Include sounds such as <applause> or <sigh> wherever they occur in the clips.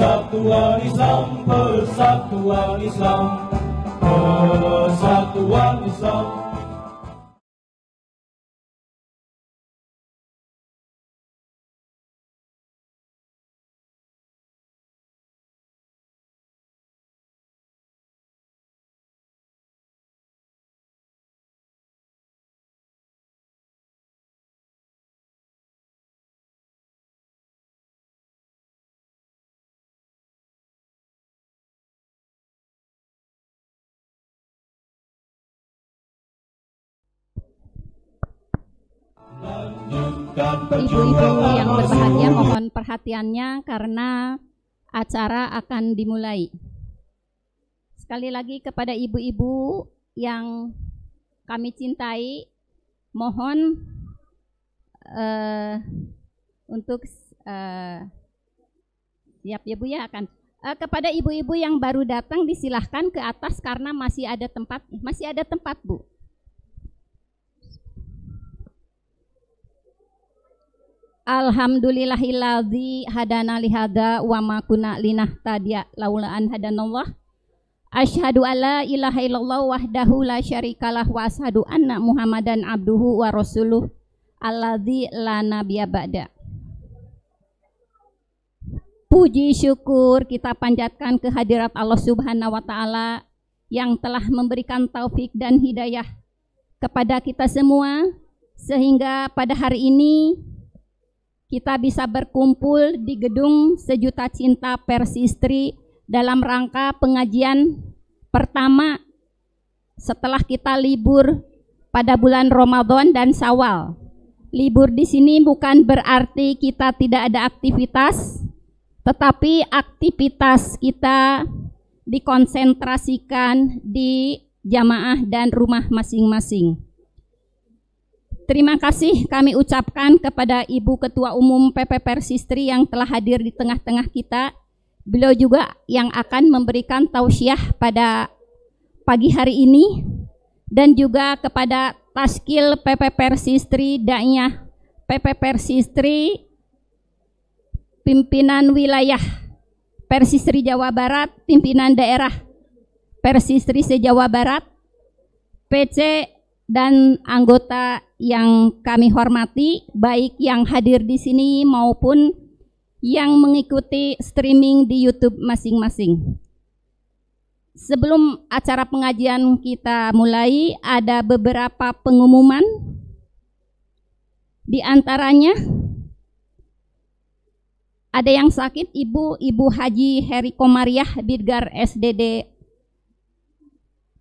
Persatuan Islam, persatuan Islam, persatuan oh, Islam. Ibu-ibu yang berbahagia mohon perhatiannya karena acara akan dimulai. Sekali lagi kepada ibu-ibu yang kami cintai, mohon uh, untuk uh, siap ya Bu ya akan uh, kepada ibu-ibu yang baru datang disilahkan ke atas karena masih ada tempat masih ada tempat Bu Alhamdulillahilladzi hadana lihada wa ma kunna linahtadiya laula an hadanallah. Asyhadu alla ilaha illallah wahdahu la syarikalah wa asyhadu anna Muhammadan abduhu wa rasuluh alladzi la nabiyya ba'da. Puji syukur kita panjatkan kehadirat Allah Subhanahu wa taala yang telah memberikan taufik dan hidayah kepada kita semua sehingga pada hari ini kita bisa berkumpul di gedung Sejuta Cinta Pers Istri dalam rangka pengajian pertama setelah kita libur pada bulan Ramadan dan Sawal. Libur di sini bukan berarti kita tidak ada aktivitas, tetapi aktivitas kita dikonsentrasikan di jamaah dan rumah masing-masing. Terima kasih kami ucapkan kepada Ibu Ketua Umum PP Persistri yang telah hadir di tengah-tengah kita. Beliau juga yang akan memberikan tausiah pada pagi hari ini dan juga kepada Taskil PP Persistri Danya PP Persistri pimpinan wilayah Persistri Jawa Barat, pimpinan daerah Persistri se Jawa Barat, PC dan anggota yang kami hormati, baik yang hadir di sini maupun yang mengikuti streaming di YouTube masing-masing. Sebelum acara pengajian kita mulai, ada beberapa pengumuman. Di antaranya, ada yang sakit, Ibu Ibu Haji Heri Komariah Bidgar SDD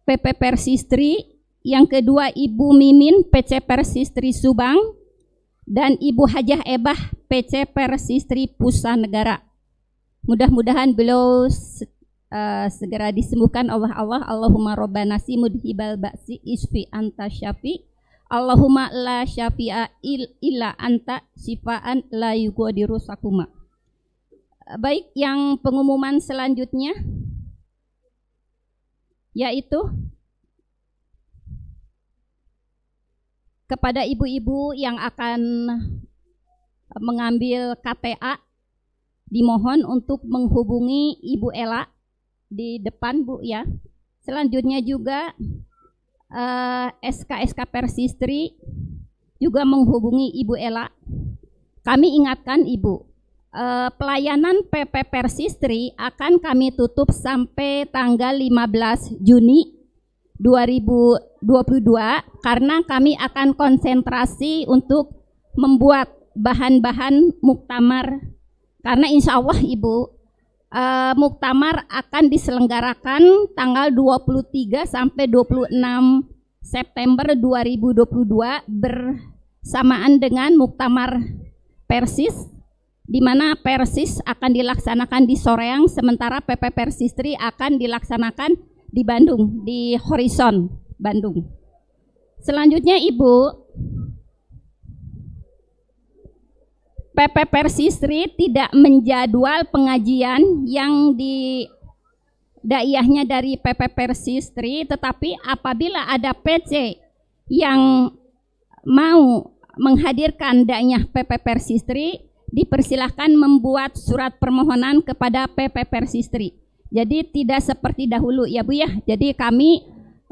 PP Persistri yang kedua Ibu Mimin PC Persistri Subang dan Ibu Hajah Ebah PC Persistri Negara. Mudah-mudahan beliau uh, segera disembuhkan oleh Allah. Allahumma robbana simud hibal ba'si isfi anta syafi. Allahumma la syafi'a il illa anta sifaan la yugodiru sakuma. Baik, yang pengumuman selanjutnya yaitu kepada ibu-ibu yang akan mengambil KTA dimohon untuk menghubungi Ibu Ela di depan Bu ya. Selanjutnya juga eh, SKSK Persistri juga menghubungi Ibu Ela. Kami ingatkan Ibu, eh, pelayanan PP Persistri akan kami tutup sampai tanggal 15 Juni 2020 2022 karena kami akan konsentrasi untuk membuat bahan-bahan muktamar karena insya Allah Ibu eh, muktamar akan diselenggarakan tanggal 23 sampai 26 September 2022 bersamaan dengan muktamar Persis di mana Persis akan dilaksanakan di Soreang sementara PP Persistri akan dilaksanakan di Bandung di Horizon. Bandung. Selanjutnya Ibu PP Persisri tidak menjadwal pengajian yang di daiyahnya dari PP Persisri, tetapi apabila ada PC yang mau menghadirkan daiyah PP Persistri dipersilahkan membuat surat permohonan kepada PP Persistri. Jadi tidak seperti dahulu ya Bu ya. Jadi kami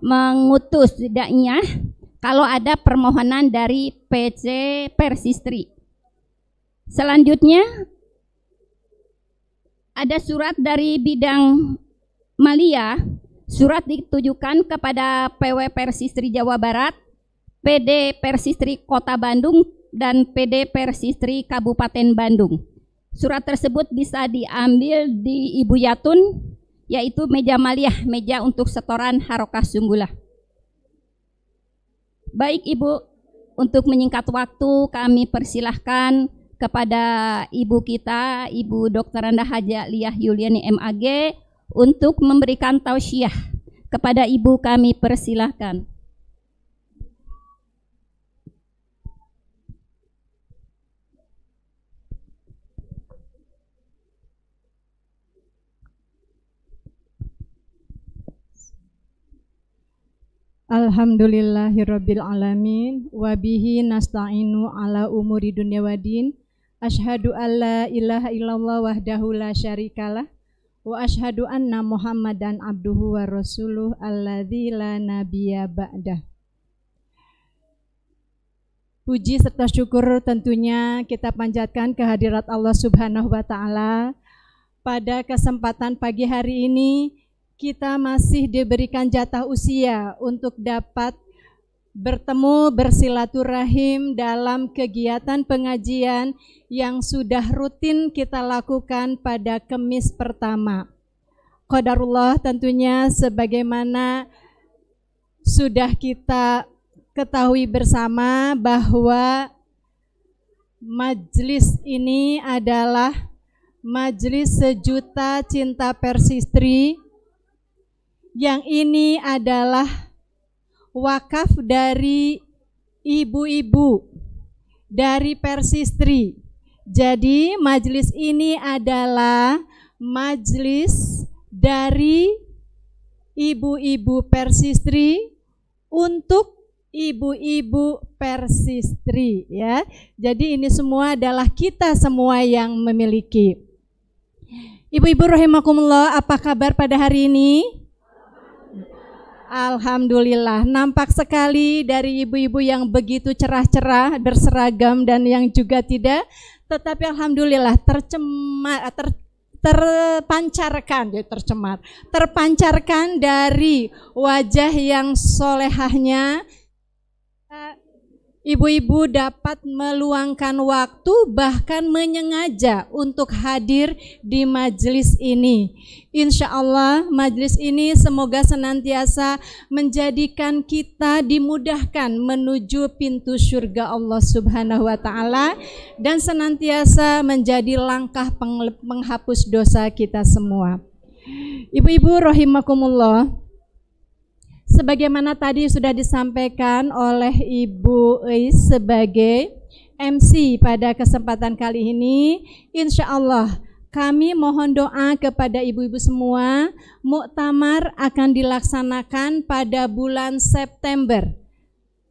mengutus tidaknya kalau ada permohonan dari PC Persistri. Selanjutnya ada surat dari bidang Malia, surat ditujukan kepada PW Persistri Jawa Barat, PD Persistri Kota Bandung, dan PD Persistri Kabupaten Bandung. Surat tersebut bisa diambil di Ibu Yatun yaitu meja maliah, meja untuk setoran harokah sunggulah. Baik Ibu, untuk menyingkat waktu kami persilahkan kepada Ibu kita, Ibu Dr. Anda Haja Liah Yuliani MAG untuk memberikan tausiah kepada Ibu kami persilahkan. Alhamdulillahirabbil alamin wa bihi nasta'inu ala umuri dunya waddin. Asyhadu alla ilaha illallah wahdahu la syarikalah wa asyhadu anna Muhammadan abduhu wa rasuluh alladzi la nabiyya ba'dah. Puji serta syukur tentunya kita panjatkan kehadirat Allah Subhanahu wa taala pada kesempatan pagi hari ini kita masih diberikan jatah usia untuk dapat bertemu bersilaturahim dalam kegiatan pengajian yang sudah rutin kita lakukan pada kemis pertama. Qadarullah tentunya sebagaimana sudah kita ketahui bersama bahwa majelis ini adalah majelis sejuta cinta persistri yang ini adalah wakaf dari ibu-ibu, dari persistri. Jadi majelis ini adalah majelis dari ibu-ibu persistri untuk ibu-ibu persistri ya. Jadi ini semua adalah kita semua yang memiliki. Ibu-ibu rahimakumullah, apa kabar pada hari ini? Alhamdulillah, nampak sekali dari ibu-ibu yang begitu cerah-cerah, berseragam dan yang juga tidak, tetapi alhamdulillah tercemar ter, terpancarkan, ya tercemar, terpancarkan dari wajah yang solehahnya, Ibu-ibu dapat meluangkan waktu bahkan menyengaja untuk hadir di majelis ini. Insya Allah majelis ini semoga senantiasa menjadikan kita dimudahkan menuju pintu surga Allah subhanahu wa ta'ala dan senantiasa menjadi langkah penghapus dosa kita semua. Ibu-ibu -ibu, sebagaimana tadi sudah disampaikan oleh Ibu Eis sebagai MC pada kesempatan kali ini, insya Allah kami mohon doa kepada ibu-ibu semua, muktamar akan dilaksanakan pada bulan September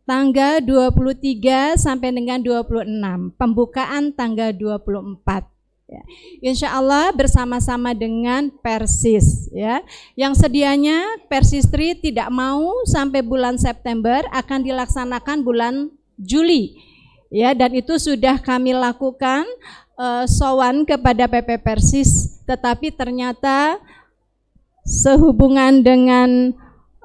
tanggal 23 sampai dengan 26, pembukaan tanggal 24. Ya. Insya Allah bersama-sama dengan Persis ya, yang sedianya Persis Tri tidak mau sampai bulan September akan dilaksanakan bulan Juli ya dan itu sudah kami lakukan uh, sowan kepada PP Persis tetapi ternyata sehubungan dengan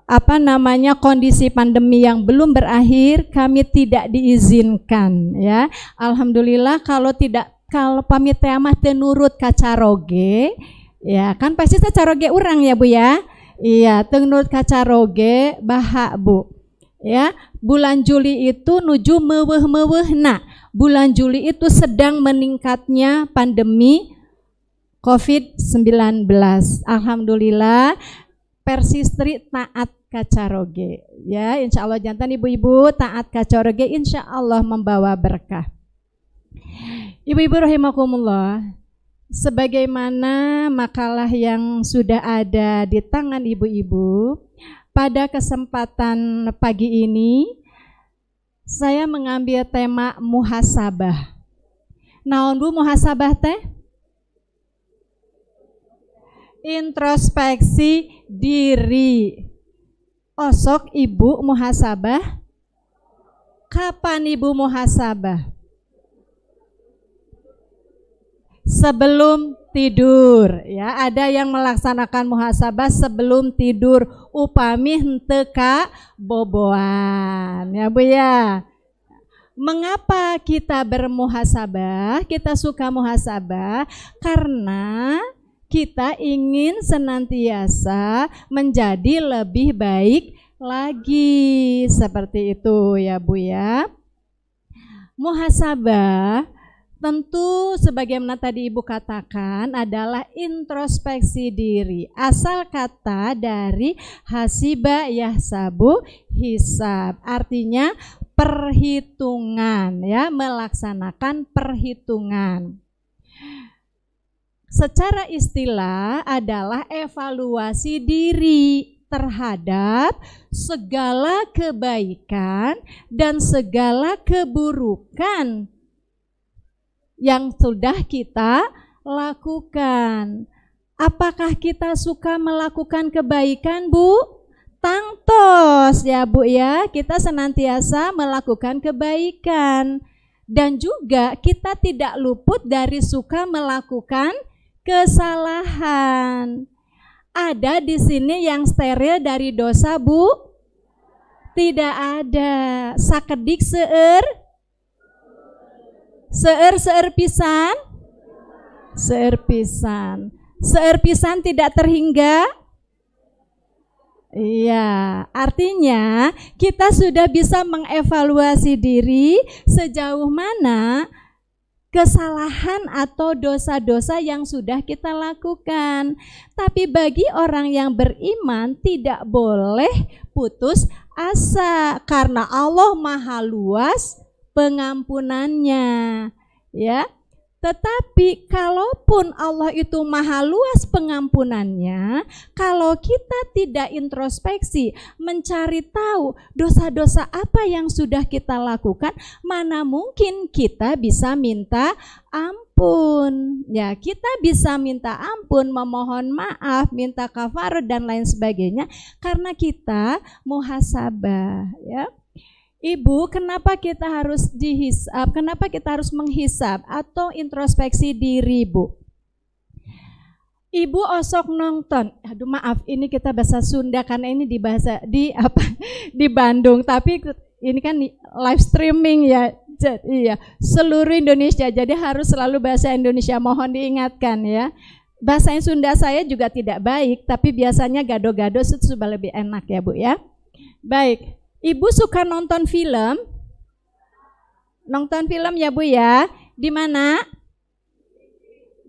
apa namanya kondisi pandemi yang belum berakhir kami tidak diizinkan ya Alhamdulillah kalau tidak kalau pamit mah teu nurut ka caroge, ya kan pasti teh caroge urang ya Bu ya. Iya, teu nurut ka caroge baha Bu. Ya, bulan Juli itu nuju meweh nak. Bulan Juli itu sedang meningkatnya pandemi COVID-19. Alhamdulillah persistri taat kacaroge ya insya Allah jantan ibu-ibu taat kacaroge insya Allah membawa berkah Ibu-ibu rahimakumullah, sebagaimana makalah yang sudah ada di tangan ibu-ibu, pada kesempatan pagi ini saya mengambil tema muhasabah. Naon Bu muhasabah teh? Introspeksi diri. Osok ibu muhasabah? Kapan ibu muhasabah? sebelum tidur ya ada yang melaksanakan muhasabah sebelum tidur upami henteka boboan ya Bu ya mengapa kita bermuhasabah kita suka muhasabah karena kita ingin senantiasa menjadi lebih baik lagi seperti itu ya Bu ya muhasabah Tentu sebagaimana tadi Ibu katakan adalah introspeksi diri. Asal kata dari hasiba yahsabu hisab. Artinya perhitungan ya, melaksanakan perhitungan. Secara istilah adalah evaluasi diri terhadap segala kebaikan dan segala keburukan yang sudah kita lakukan. Apakah kita suka melakukan kebaikan, Bu? Tangtos ya, Bu ya. Kita senantiasa melakukan kebaikan dan juga kita tidak luput dari suka melakukan kesalahan. Ada di sini yang steril dari dosa, Bu? Tidak ada. Sakedik seer Seer-seer pisan. Seer pisan. Seer pisan tidak terhingga. Iya, artinya kita sudah bisa mengevaluasi diri sejauh mana kesalahan atau dosa-dosa yang sudah kita lakukan. Tapi bagi orang yang beriman tidak boleh putus asa karena Allah Maha Luas pengampunannya. Ya. Tetapi kalaupun Allah itu maha luas pengampunannya, kalau kita tidak introspeksi, mencari tahu dosa-dosa apa yang sudah kita lakukan, mana mungkin kita bisa minta ampun. Ya, kita bisa minta ampun, memohon maaf, minta kafarat dan lain sebagainya karena kita muhasabah, ya. Ibu, kenapa kita harus dihisap? Kenapa kita harus menghisap atau introspeksi diri, Bu? Ibu osok nonton. Aduh maaf, ini kita bahasa Sunda karena ini di bahasa di apa <laughs> di Bandung, tapi ini kan live streaming ya. Jadi, iya, seluruh Indonesia. Jadi harus selalu bahasa Indonesia. Mohon diingatkan ya. Bahasa yang Sunda saya juga tidak baik, tapi biasanya gado-gado itu sudah lebih enak ya, Bu ya. Baik. Ibu suka nonton film? Nonton film ya Bu ya? Di mana?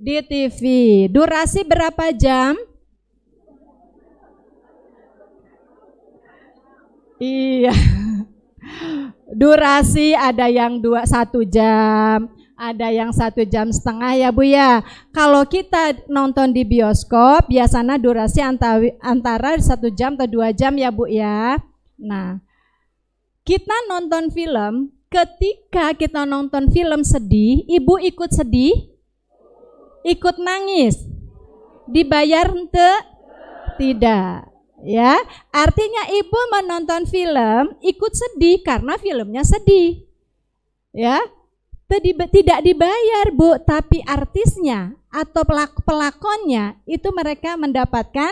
Di TV. Durasi berapa jam? Iya. <laughs> Durasi ada yang dua satu jam, ada yang satu jam setengah ya Bu ya. Kalau kita nonton di bioskop, biasanya durasi antara, antara satu jam atau dua jam ya Bu ya. Nah, kita nonton film, ketika kita nonton film sedih, ibu ikut sedih, ikut nangis. Dibayar ente? Tidak. Ya, artinya ibu menonton film ikut sedih karena filmnya sedih. Ya, tidak dibayar bu, tapi artisnya atau pelakonnya itu mereka mendapatkan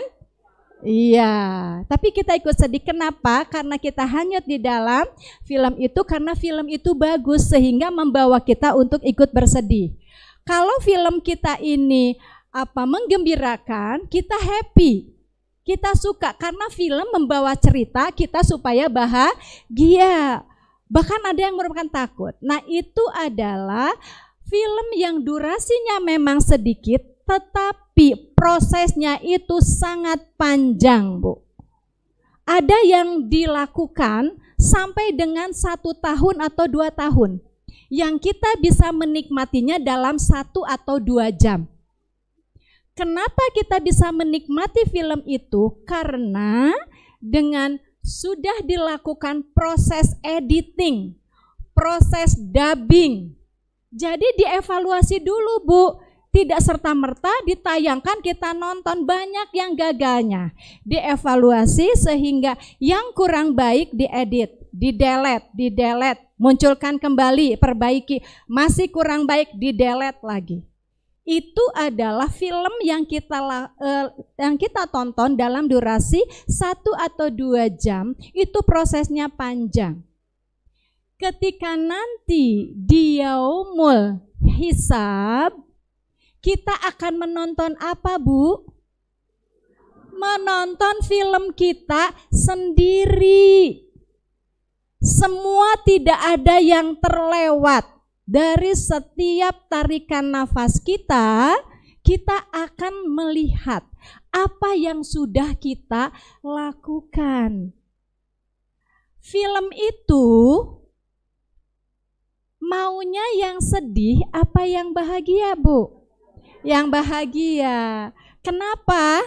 Iya, tapi kita ikut sedih. Kenapa? Karena kita hanyut di dalam film itu karena film itu bagus sehingga membawa kita untuk ikut bersedih. Kalau film kita ini apa menggembirakan, kita happy. Kita suka karena film membawa cerita kita supaya bahagia. Bahkan ada yang merupakan takut. Nah, itu adalah film yang durasinya memang sedikit tetapi tapi prosesnya itu sangat panjang, Bu. Ada yang dilakukan sampai dengan satu tahun atau dua tahun. Yang kita bisa menikmatinya dalam satu atau dua jam. Kenapa kita bisa menikmati film itu? Karena dengan sudah dilakukan proses editing, proses dubbing. Jadi dievaluasi dulu, Bu tidak serta-merta ditayangkan kita nonton banyak yang gagalnya. Dievaluasi sehingga yang kurang baik diedit, didelet, didelet, munculkan kembali, perbaiki, masih kurang baik didelet lagi. Itu adalah film yang kita uh, yang kita tonton dalam durasi satu atau dua jam, itu prosesnya panjang. Ketika nanti diaumul hisab, kita akan menonton apa, Bu? Menonton film kita sendiri. Semua tidak ada yang terlewat. Dari setiap tarikan nafas kita, kita akan melihat apa yang sudah kita lakukan. Film itu maunya yang sedih apa yang bahagia, Bu? yang bahagia. Kenapa?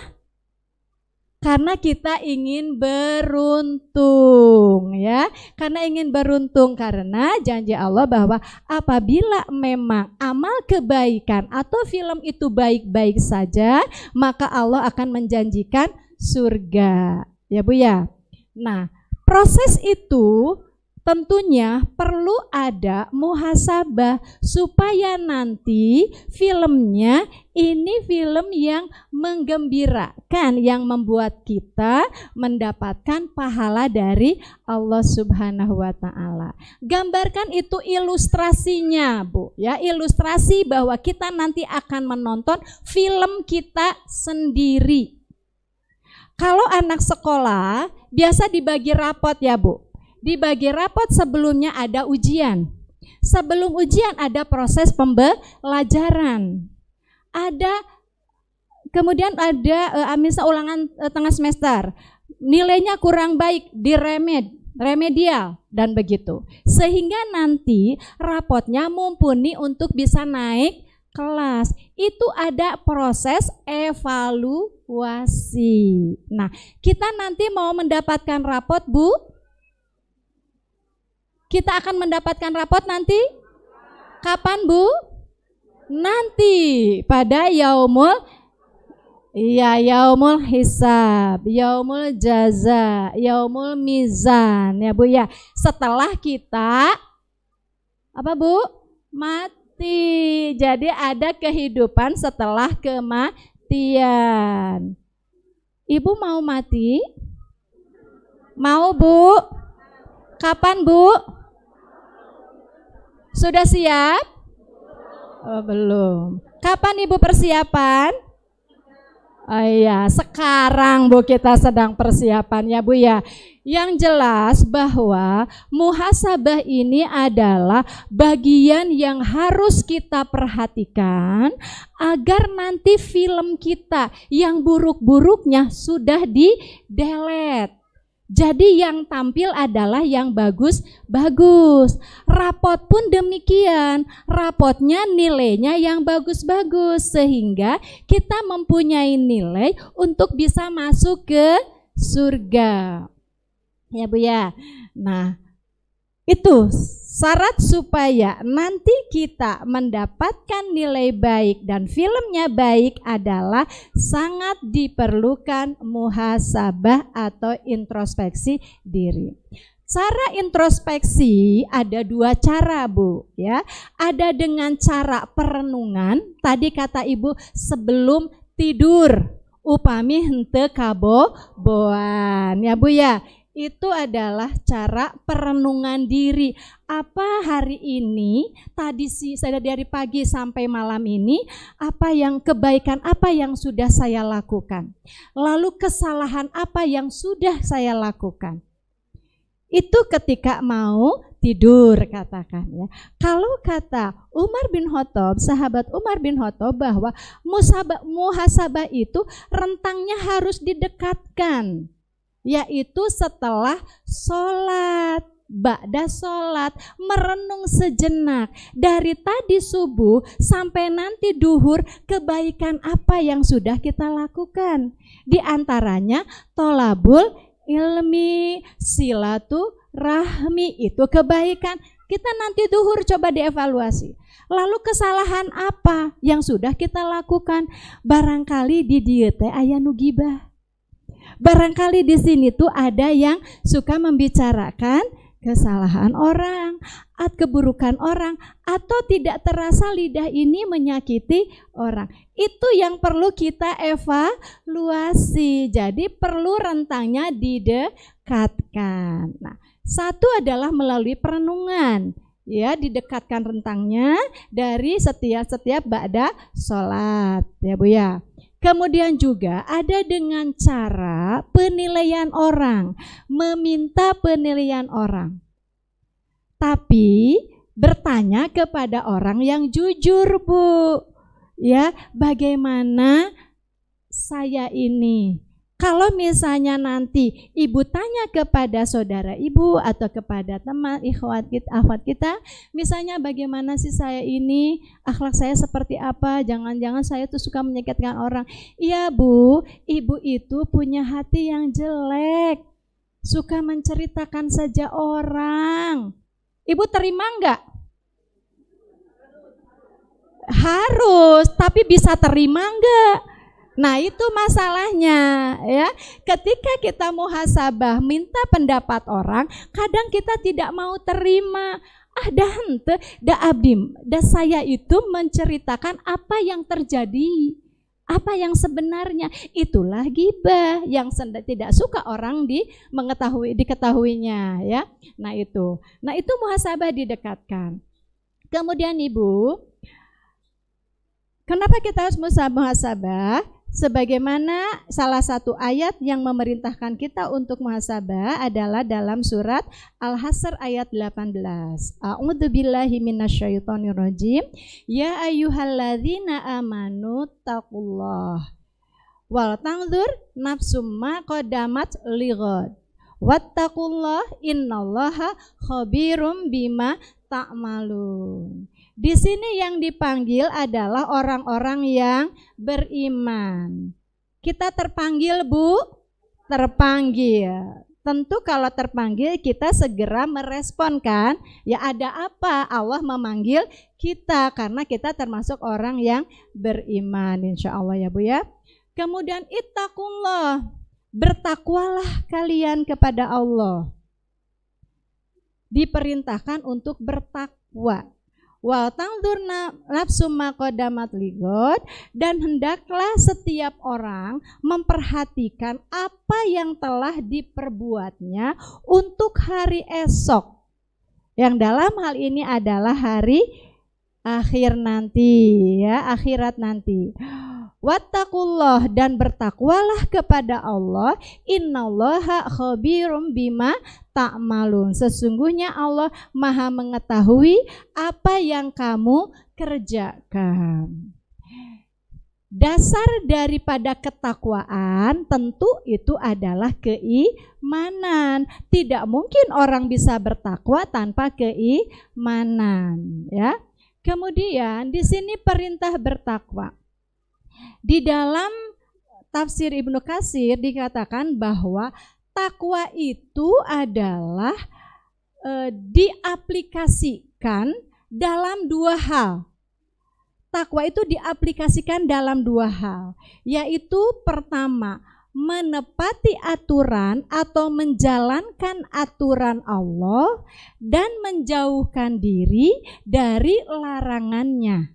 Karena kita ingin beruntung ya. Karena ingin beruntung karena janji Allah bahwa apabila memang amal kebaikan atau film itu baik-baik saja, maka Allah akan menjanjikan surga. Ya Bu ya. Nah, proses itu tentunya perlu ada muhasabah supaya nanti filmnya ini film yang menggembirakan yang membuat kita mendapatkan pahala dari Allah Subhanahu wa taala. Gambarkan itu ilustrasinya, Bu, ya, ilustrasi bahwa kita nanti akan menonton film kita sendiri. Kalau anak sekolah biasa dibagi rapot ya, Bu. Di bagian rapot sebelumnya ada ujian. Sebelum ujian ada proses pembelajaran. Ada kemudian ada uh, e, misal ulangan e, tengah semester. Nilainya kurang baik, remed, remedial dan begitu. Sehingga nanti rapotnya mumpuni untuk bisa naik kelas itu ada proses evaluasi. Nah, kita nanti mau mendapatkan rapot Bu kita akan mendapatkan rapot nanti? Kapan, Bu? Nanti pada yaumul Iya, yaumul hisab, yaumul jaza, yaumul mizan ya Bu ya. Setelah kita apa Bu? Mati. Jadi ada kehidupan setelah kematian. Ibu mau mati? Mau Bu? Kapan Bu? Sudah siap? Oh, belum. Kapan Ibu persiapan? Oh, iya, sekarang Bu kita sedang persiapannya Bu ya. Yang jelas bahwa muhasabah ini adalah bagian yang harus kita perhatikan agar nanti film kita yang buruk-buruknya sudah di delete jadi yang tampil adalah yang bagus-bagus. Rapot pun demikian. Rapotnya nilainya yang bagus-bagus. Sehingga kita mempunyai nilai untuk bisa masuk ke surga. Ya Bu ya. Nah itu Syarat supaya nanti kita mendapatkan nilai baik dan filmnya baik adalah sangat diperlukan muhasabah atau introspeksi diri. Cara introspeksi ada dua cara, Bu, ya. Ada dengan cara perenungan, tadi kata Ibu sebelum tidur. Upami hente boan ya Bu ya itu adalah cara perenungan diri. Apa hari ini, tadi si saya dari pagi sampai malam ini, apa yang kebaikan, apa yang sudah saya lakukan. Lalu kesalahan apa yang sudah saya lakukan. Itu ketika mau tidur katakan ya. Kalau kata Umar bin Khattab, sahabat Umar bin Khattab bahwa musabah muhasabah itu rentangnya harus didekatkan yaitu setelah sholat Ba'da sholat, merenung sejenak dari tadi subuh sampai nanti duhur kebaikan apa yang sudah kita lakukan. Di antaranya tolabul ilmi, silatu rahmi itu kebaikan. Kita nanti duhur coba dievaluasi. Lalu kesalahan apa yang sudah kita lakukan? Barangkali di diete ayah nugibah Barangkali di sini tuh ada yang suka membicarakan kesalahan orang, at keburukan orang, atau tidak terasa lidah ini menyakiti orang. Itu yang perlu kita evaluasi. Jadi perlu rentangnya didekatkan. Nah, satu adalah melalui perenungan. Ya, didekatkan rentangnya dari setiap-setiap ba'da sholat. Ya Bu ya. Kemudian juga ada dengan cara penilaian orang, meminta penilaian orang. Tapi bertanya kepada orang yang jujur, Bu. Ya, bagaimana saya ini? Kalau misalnya nanti ibu tanya kepada saudara ibu atau kepada teman ikhwat kita, ahwat kita, misalnya bagaimana sih saya ini, akhlak saya seperti apa, jangan-jangan saya tuh suka menyakitkan orang. Iya bu, ibu itu punya hati yang jelek, suka menceritakan saja orang. Ibu terima enggak? Harus, tapi bisa terima enggak? Nah, itu masalahnya ya. Ketika kita muhasabah minta pendapat orang, kadang kita tidak mau terima. Ah, dan da abdim, da saya itu menceritakan apa yang terjadi apa yang sebenarnya itulah gibah yang tidak suka orang di mengetahui diketahuinya ya nah itu nah itu muhasabah didekatkan kemudian ibu kenapa kita harus muhasabah Sebagaimana salah satu ayat yang memerintahkan kita untuk muhasabah adalah dalam surat Al-Hasr ayat 18. minasyaitonir rajim. Ya ayyuhalladzina amanu taqullah. Wal tangdur nafsum ma qaddamat lighad. Wattaqullah innallaha khabirum bima ta'malun. Di sini yang dipanggil adalah orang-orang yang beriman. Kita terpanggil, Bu? Terpanggil. Tentu kalau terpanggil kita segera meresponkan. Ya ada apa Allah memanggil kita karena kita termasuk orang yang beriman insya Allah ya Bu ya. Kemudian ittaqullah, bertakwalah kalian kepada Allah. Diperintahkan untuk bertakwa wal tangdur nafsu makodamat ligod dan hendaklah setiap orang memperhatikan apa yang telah diperbuatnya untuk hari esok yang dalam hal ini adalah hari akhir nanti ya, akhirat nanti. wattaqullah dan bertakwalah kepada Allah. Innallaha khabirum bima ta'malun. Sesungguhnya Allah Maha mengetahui apa yang kamu kerjakan. Dasar daripada ketakwaan tentu itu adalah keimanan. Tidak mungkin orang bisa bertakwa tanpa keimanan, ya. Kemudian di sini perintah bertakwa. Di dalam tafsir Ibnu Kasir dikatakan bahwa takwa itu adalah e, diaplikasikan dalam dua hal. Takwa itu diaplikasikan dalam dua hal, yaitu pertama menepati aturan atau menjalankan aturan Allah dan menjauhkan diri dari larangannya.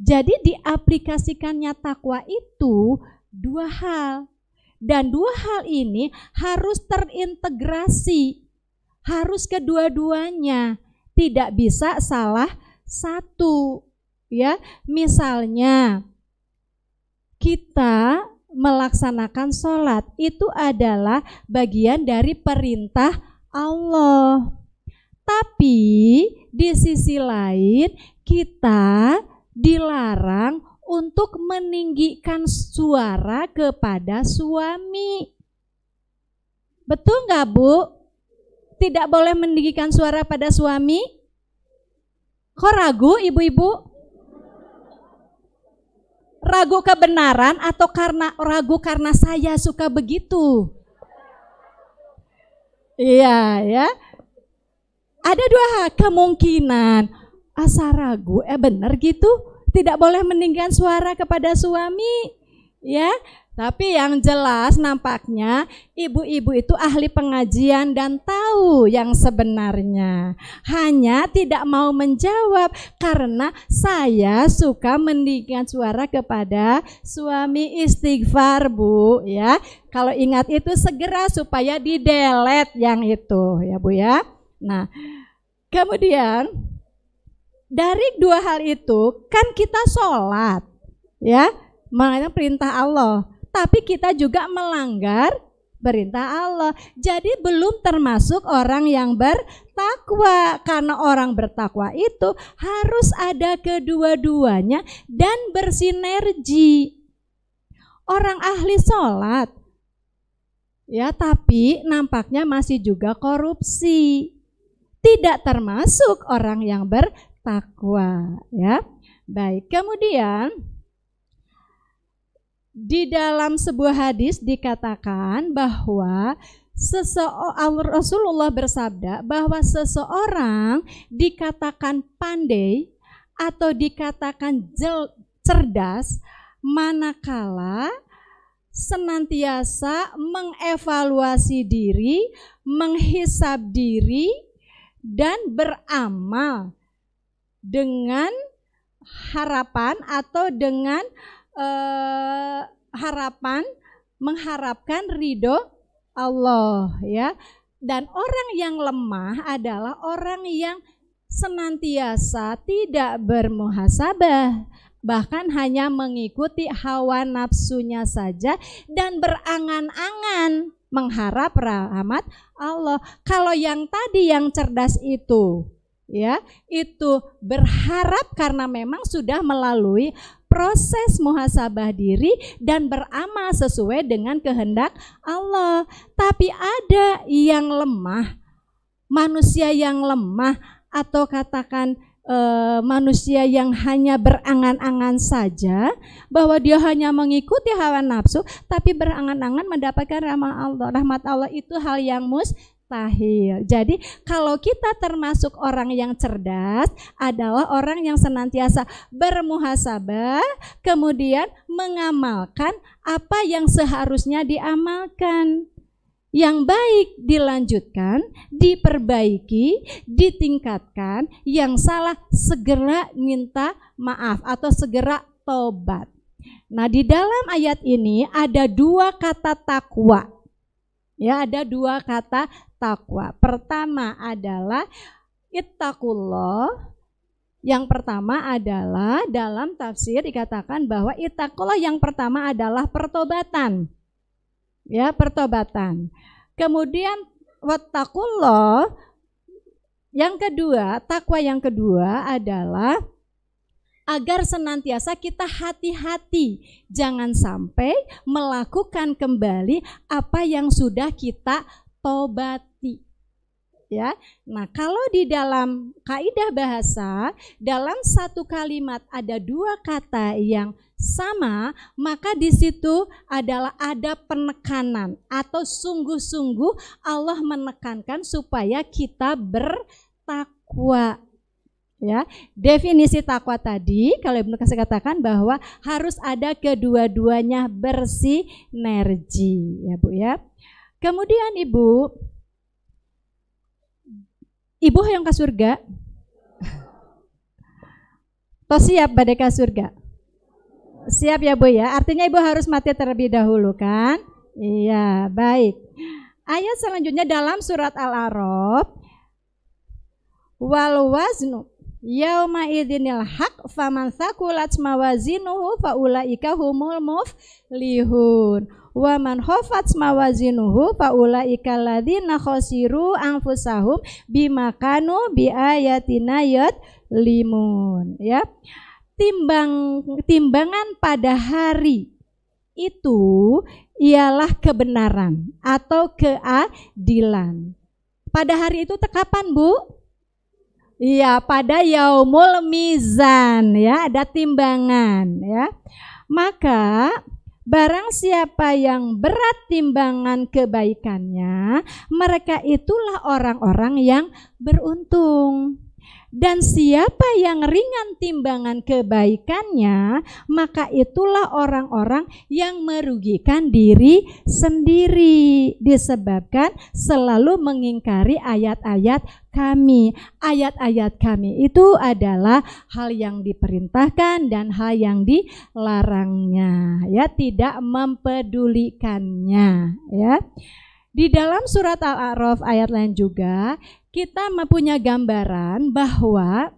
Jadi diaplikasikannya takwa itu dua hal. Dan dua hal ini harus terintegrasi. Harus kedua-duanya. Tidak bisa salah satu. Ya, misalnya kita melaksanakan sholat itu adalah bagian dari perintah Allah. Tapi di sisi lain kita dilarang untuk meninggikan suara kepada suami. Betul nggak Bu? Tidak boleh meninggikan suara pada suami? Kok ragu ibu-ibu? ragu kebenaran atau karena ragu karena saya suka begitu? Iya ya. Ada dua kemungkinan. Asa ragu, eh benar gitu? Tidak boleh meninggikan suara kepada suami. Ya, tapi yang jelas nampaknya ibu-ibu itu ahli pengajian dan tahu yang sebenarnya. Hanya tidak mau menjawab karena saya suka mendingan suara kepada suami istighfar, Bu, ya. Kalau ingat itu segera supaya di delete yang itu, ya Bu ya. Nah, kemudian dari dua hal itu kan kita sholat ya makanya perintah Allah tapi kita juga melanggar perintah Allah. Jadi belum termasuk orang yang bertakwa. Karena orang bertakwa itu harus ada kedua-duanya dan bersinergi. Orang ahli sholat, ya tapi nampaknya masih juga korupsi. Tidak termasuk orang yang bertakwa, ya. Baik, kemudian di dalam sebuah hadis dikatakan bahwa seseorang Rasulullah bersabda bahwa seseorang dikatakan pandai atau dikatakan jel, cerdas manakala senantiasa mengevaluasi diri, menghisap diri dan beramal dengan harapan atau dengan eh, harapan mengharapkan ridho Allah ya. Dan orang yang lemah adalah orang yang senantiasa tidak bermuhasabah, bahkan hanya mengikuti hawa nafsunya saja dan berangan-angan mengharap rahmat Allah. Kalau yang tadi yang cerdas itu ya, itu berharap karena memang sudah melalui proses muhasabah diri dan beramal sesuai dengan kehendak Allah. Tapi ada yang lemah, manusia yang lemah atau katakan e, manusia yang hanya berangan-angan saja bahwa dia hanya mengikuti hawa nafsu tapi berangan-angan mendapatkan rahmat Allah. Rahmat Allah itu hal yang mus mustahil. Jadi kalau kita termasuk orang yang cerdas adalah orang yang senantiasa bermuhasabah, kemudian mengamalkan apa yang seharusnya diamalkan. Yang baik dilanjutkan, diperbaiki, ditingkatkan, yang salah segera minta maaf atau segera tobat. Nah, di dalam ayat ini ada dua kata takwa. Ya, ada dua kata takwa. Pertama adalah ittaqullah. Yang pertama adalah dalam tafsir dikatakan bahwa ittaqullah yang pertama adalah pertobatan. Ya, pertobatan. Kemudian wattaqullah yang kedua, takwa yang kedua adalah agar senantiasa kita hati-hati, jangan sampai melakukan kembali apa yang sudah kita tobati. Ya. Nah, kalau di dalam kaidah bahasa, dalam satu kalimat ada dua kata yang sama, maka di situ adalah ada penekanan atau sungguh-sungguh Allah menekankan supaya kita bertakwa ya definisi takwa tadi kalau Ibnu kasih katakan bahwa harus ada kedua-duanya bersinergi ya Bu ya Kemudian ibu, ibu yang ke surga, <laughs> toh siap badai ke surga. Siap ya bu ya, artinya ibu harus mati terlebih dahulu kan? Iya, baik. Ayat selanjutnya dalam surat Al-A'raf, wal waznu yauma idinil haq faman thaqulat mawazinuhu faulaika humul muflihun wa man khafat mawazinuhu ulaika alladziina khasiru anfusahum bima kanu biayatina limun ya timbang timbangan pada hari itu ialah kebenaran atau keadilan pada hari itu tekapan Bu Iya, pada yaumul mizan ya, ada timbangan ya. Maka Barang siapa yang berat timbangan kebaikannya, mereka itulah orang-orang yang beruntung. Dan siapa yang ringan timbangan kebaikannya, maka itulah orang-orang yang merugikan diri sendiri. Disebabkan selalu mengingkari ayat-ayat kami. Ayat-ayat kami itu adalah hal yang diperintahkan dan hal yang dilarangnya, ya, tidak mempedulikannya, ya. Di dalam surat Al-A'raf ayat lain juga, kita mempunyai gambaran bahwa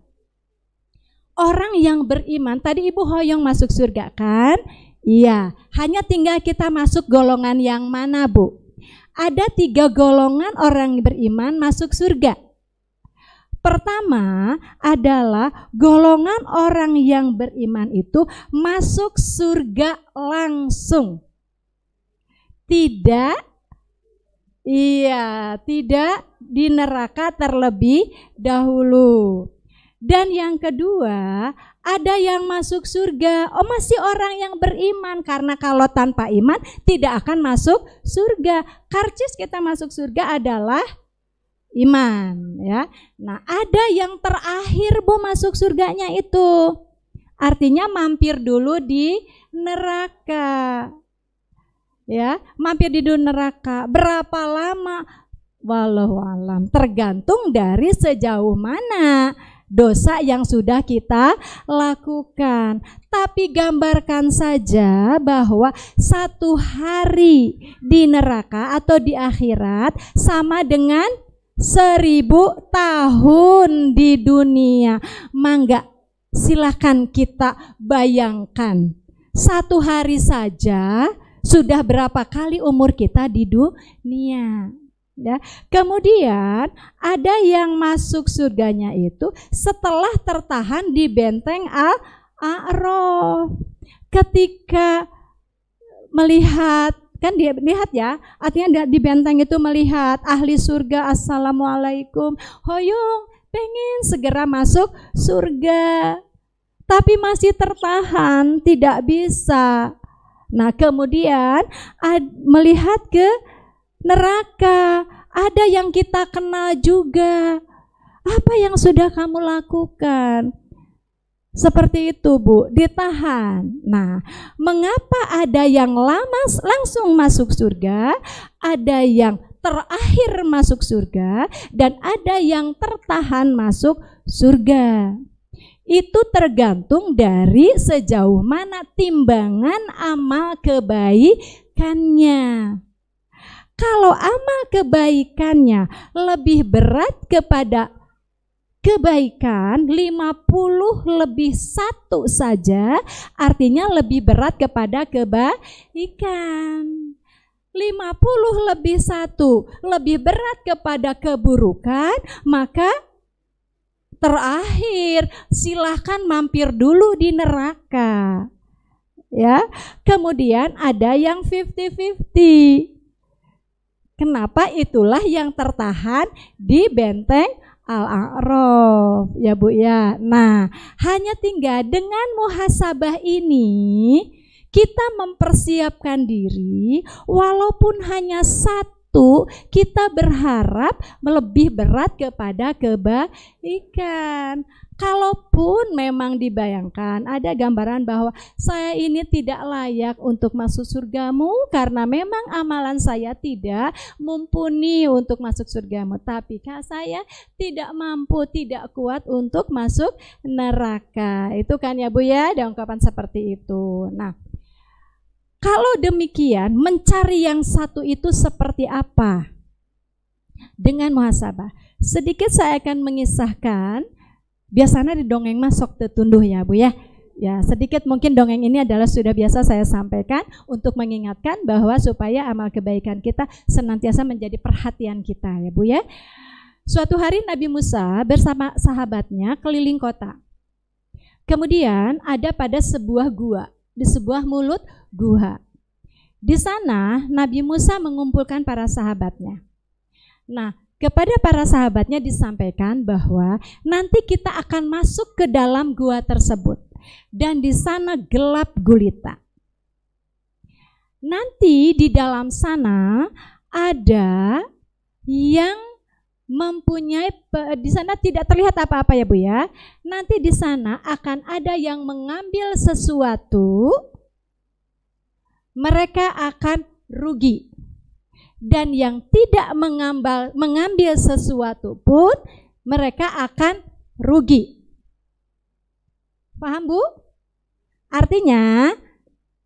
orang yang beriman, tadi Ibu Hoyong masuk surga kan? Iya, hanya tinggal kita masuk golongan yang mana Bu? Ada tiga golongan orang beriman masuk surga. Pertama adalah golongan orang yang beriman itu masuk surga langsung. Tidak Iya, tidak di neraka terlebih dahulu. Dan yang kedua, ada yang masuk surga. Oh, masih orang yang beriman karena kalau tanpa iman tidak akan masuk surga. Karcis kita masuk surga adalah iman, ya. Nah, ada yang terakhir Bu masuk surganya itu. Artinya mampir dulu di neraka ya mampir di dunia neraka berapa lama walau alam tergantung dari sejauh mana dosa yang sudah kita lakukan. Tapi gambarkan saja bahwa satu hari di neraka atau di akhirat sama dengan seribu tahun di dunia. Mangga, silahkan kita bayangkan. Satu hari saja sudah berapa kali umur kita di dunia? Ya. Kemudian ada yang masuk surganya itu setelah tertahan di benteng al aroh Ketika melihat kan dia lihat ya artinya di benteng itu melihat ahli surga assalamualaikum hoyong pengen segera masuk surga tapi masih tertahan tidak bisa Nah, kemudian ad, melihat ke neraka, ada yang kita kenal juga. Apa yang sudah kamu lakukan? Seperti itu, Bu, ditahan. Nah, mengapa ada yang lama langsung masuk surga, ada yang terakhir masuk surga, dan ada yang tertahan masuk surga? itu tergantung dari sejauh mana timbangan amal kebaikannya. Kalau amal kebaikannya lebih berat kepada kebaikan 50 lebih satu saja artinya lebih berat kepada kebaikan 50 lebih satu lebih berat kepada keburukan maka terakhir silahkan mampir dulu di neraka. Ya. Kemudian ada yang 50-50. Kenapa itulah yang tertahan di benteng Al-A'raf ya Bu ya. Nah, hanya tinggal dengan muhasabah ini kita mempersiapkan diri walaupun hanya satu itu kita berharap melebih berat kepada kebaikan. Kalaupun memang dibayangkan ada gambaran bahwa saya ini tidak layak untuk masuk surgamu karena memang amalan saya tidak mumpuni untuk masuk surgamu. Tapi kak saya tidak mampu, tidak kuat untuk masuk neraka. Itu kan ya Bu ya, ada ungkapan seperti itu. Nah, kalau demikian, mencari yang satu itu seperti apa? Dengan muhasabah. Sedikit saya akan mengisahkan, biasanya di dongeng masuk tertunduh ya Bu ya. Ya, sedikit mungkin dongeng ini adalah sudah biasa saya sampaikan untuk mengingatkan bahwa supaya amal kebaikan kita senantiasa menjadi perhatian kita ya Bu ya. Suatu hari Nabi Musa bersama sahabatnya keliling kota. Kemudian ada pada sebuah gua di sebuah mulut gua. Di sana Nabi Musa mengumpulkan para sahabatnya. Nah, kepada para sahabatnya disampaikan bahwa nanti kita akan masuk ke dalam gua tersebut dan di sana gelap gulita. Nanti di dalam sana ada yang mempunyai di sana tidak terlihat apa-apa ya Bu ya. Nanti di sana akan ada yang mengambil sesuatu mereka akan rugi. Dan yang tidak mengambil, mengambil sesuatu pun mereka akan rugi. Paham Bu? Artinya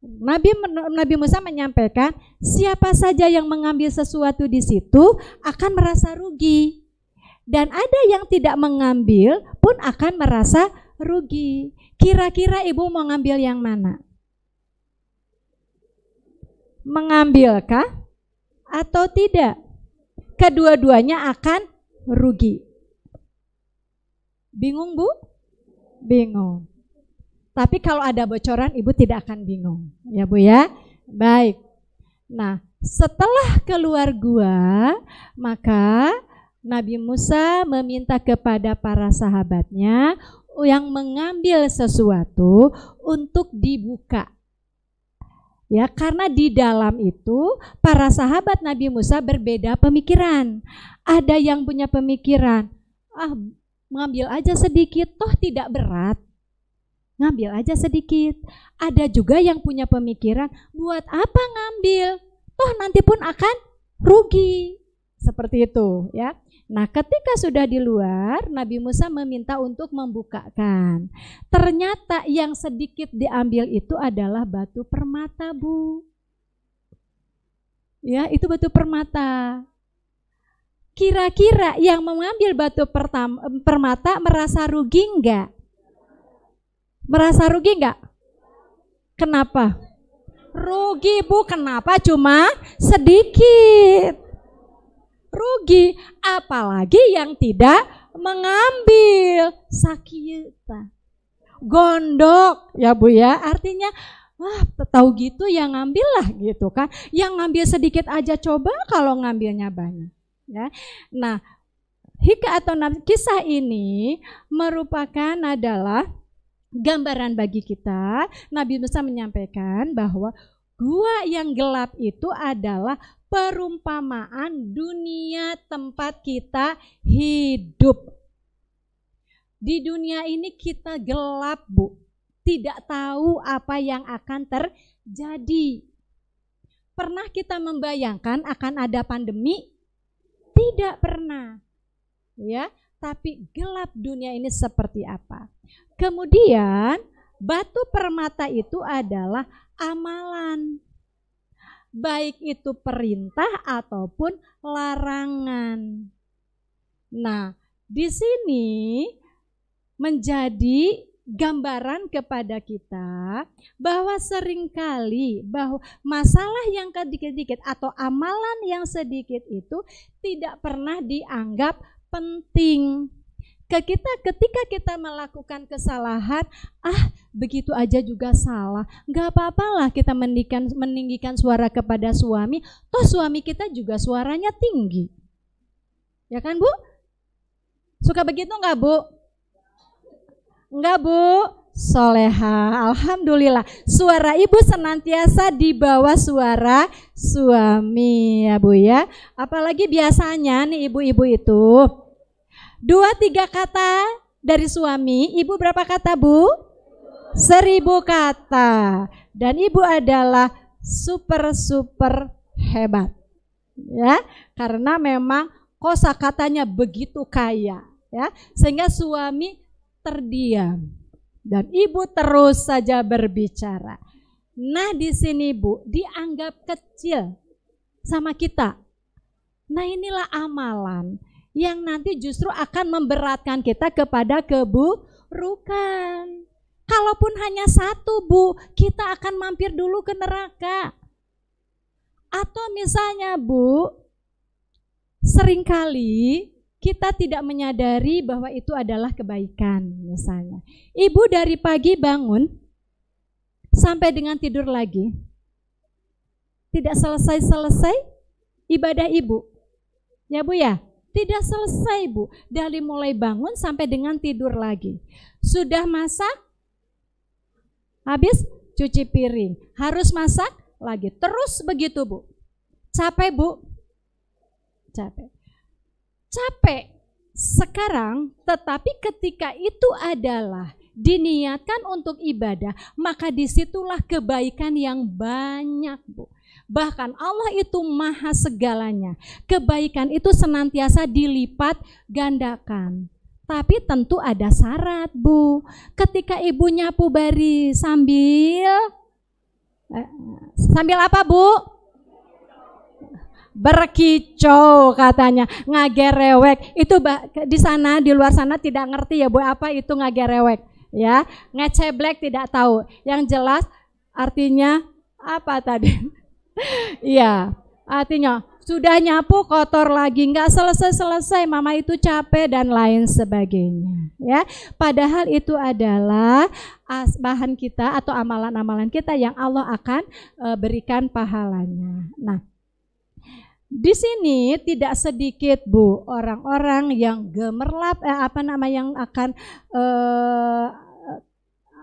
Nabi Nabi Musa menyampaikan, siapa saja yang mengambil sesuatu di situ akan merasa rugi. Dan ada yang tidak mengambil pun akan merasa rugi. Kira-kira ibu mau ngambil yang mana? Mengambilkah atau tidak? Kedua-duanya akan rugi. Bingung, Bu? Bingung. Tapi kalau ada bocoran ibu tidak akan bingung, ya Bu ya. Baik. Nah, setelah keluar gua, maka Nabi Musa meminta kepada para sahabatnya yang mengambil sesuatu untuk dibuka. Ya, karena di dalam itu para sahabat Nabi Musa berbeda pemikiran. Ada yang punya pemikiran, ah mengambil aja sedikit toh tidak berat ngambil aja sedikit. Ada juga yang punya pemikiran, buat apa ngambil? Toh nanti pun akan rugi. Seperti itu ya. Nah ketika sudah di luar, Nabi Musa meminta untuk membukakan. Ternyata yang sedikit diambil itu adalah batu permata bu. Ya itu batu permata. Kira-kira yang mengambil batu pertama, permata merasa rugi enggak? Merasa rugi nggak? Kenapa? Rugi bu, kenapa cuma sedikit? Rugi, apalagi yang tidak mengambil sakita. Gondok ya bu ya, artinya Wah, tahu gitu Yang ngambil lah gitu kan. Yang ngambil sedikit aja coba kalau ngambilnya banyak. Ya. Nah, hika atau kisah ini merupakan adalah gambaran bagi kita, Nabi Musa menyampaikan bahwa gua yang gelap itu adalah perumpamaan dunia tempat kita hidup. Di dunia ini kita gelap, Bu. Tidak tahu apa yang akan terjadi. Pernah kita membayangkan akan ada pandemi? Tidak pernah. Ya, tapi gelap dunia ini seperti apa? Kemudian batu permata itu adalah amalan. Baik itu perintah ataupun larangan. Nah, di sini menjadi gambaran kepada kita bahwa seringkali bahwa masalah yang sedikit-sedikit atau amalan yang sedikit itu tidak pernah dianggap penting ke kita ketika kita melakukan kesalahan, ah begitu aja juga salah. Enggak apa-apalah kita meninggikan, meninggikan suara kepada suami, toh suami kita juga suaranya tinggi. Ya kan Bu? Suka begitu nggak Bu? Nggak Bu? Soleha, Alhamdulillah. Suara ibu senantiasa di bawah suara suami ya Bu ya. Apalagi biasanya nih ibu-ibu itu, Dua tiga kata dari suami, ibu berapa kata bu? Seribu kata. Dan ibu adalah super super hebat. Ya, karena memang kosa katanya begitu kaya, ya. Sehingga suami terdiam dan ibu terus saja berbicara. Nah, di sini Bu dianggap kecil sama kita. Nah, inilah amalan yang nanti justru akan memberatkan kita kepada keburukan. Kalaupun hanya satu, Bu, kita akan mampir dulu ke neraka. Atau misalnya, Bu, seringkali kita tidak menyadari bahwa itu adalah kebaikan misalnya. Ibu dari pagi bangun sampai dengan tidur lagi. Tidak selesai-selesai ibadah ibu. Ya Bu ya? Tidak selesai Bu, dari mulai bangun sampai dengan tidur lagi. Sudah masak? Habis cuci piring, harus masak lagi. Terus begitu Bu. Capek Bu? Capek. Capek. Sekarang, tetapi ketika itu adalah diniatkan untuk ibadah, maka disitulah kebaikan yang banyak, Bu. Bahkan Allah itu maha segalanya. Kebaikan itu senantiasa dilipat gandakan. Tapi tentu ada syarat, Bu. Ketika ibu nyapu bari sambil eh, sambil apa, Bu? berkicau katanya ngagerewek itu di sana di luar sana tidak ngerti ya bu apa itu ngagerewek ya ngeceblek tidak tahu yang jelas artinya apa tadi Iya, artinya sudah nyapu kotor lagi, nggak selesai-selesai, mama itu capek dan lain sebagainya. Ya, padahal itu adalah bahan kita atau amalan-amalan kita yang Allah akan e, berikan pahalanya. Nah, di sini tidak sedikit bu orang-orang yang gemerlap, eh, apa nama yang akan eh,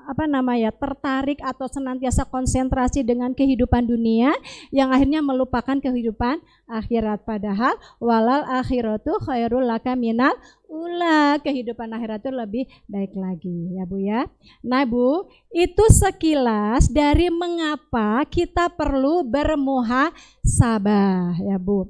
apa namanya tertarik atau senantiasa konsentrasi dengan kehidupan dunia yang akhirnya melupakan kehidupan akhirat padahal walal akhiratu khairul laka minal ula kehidupan akhirat itu lebih baik lagi ya Bu ya. Nah Bu, itu sekilas dari mengapa kita perlu bermuhasabah ya Bu.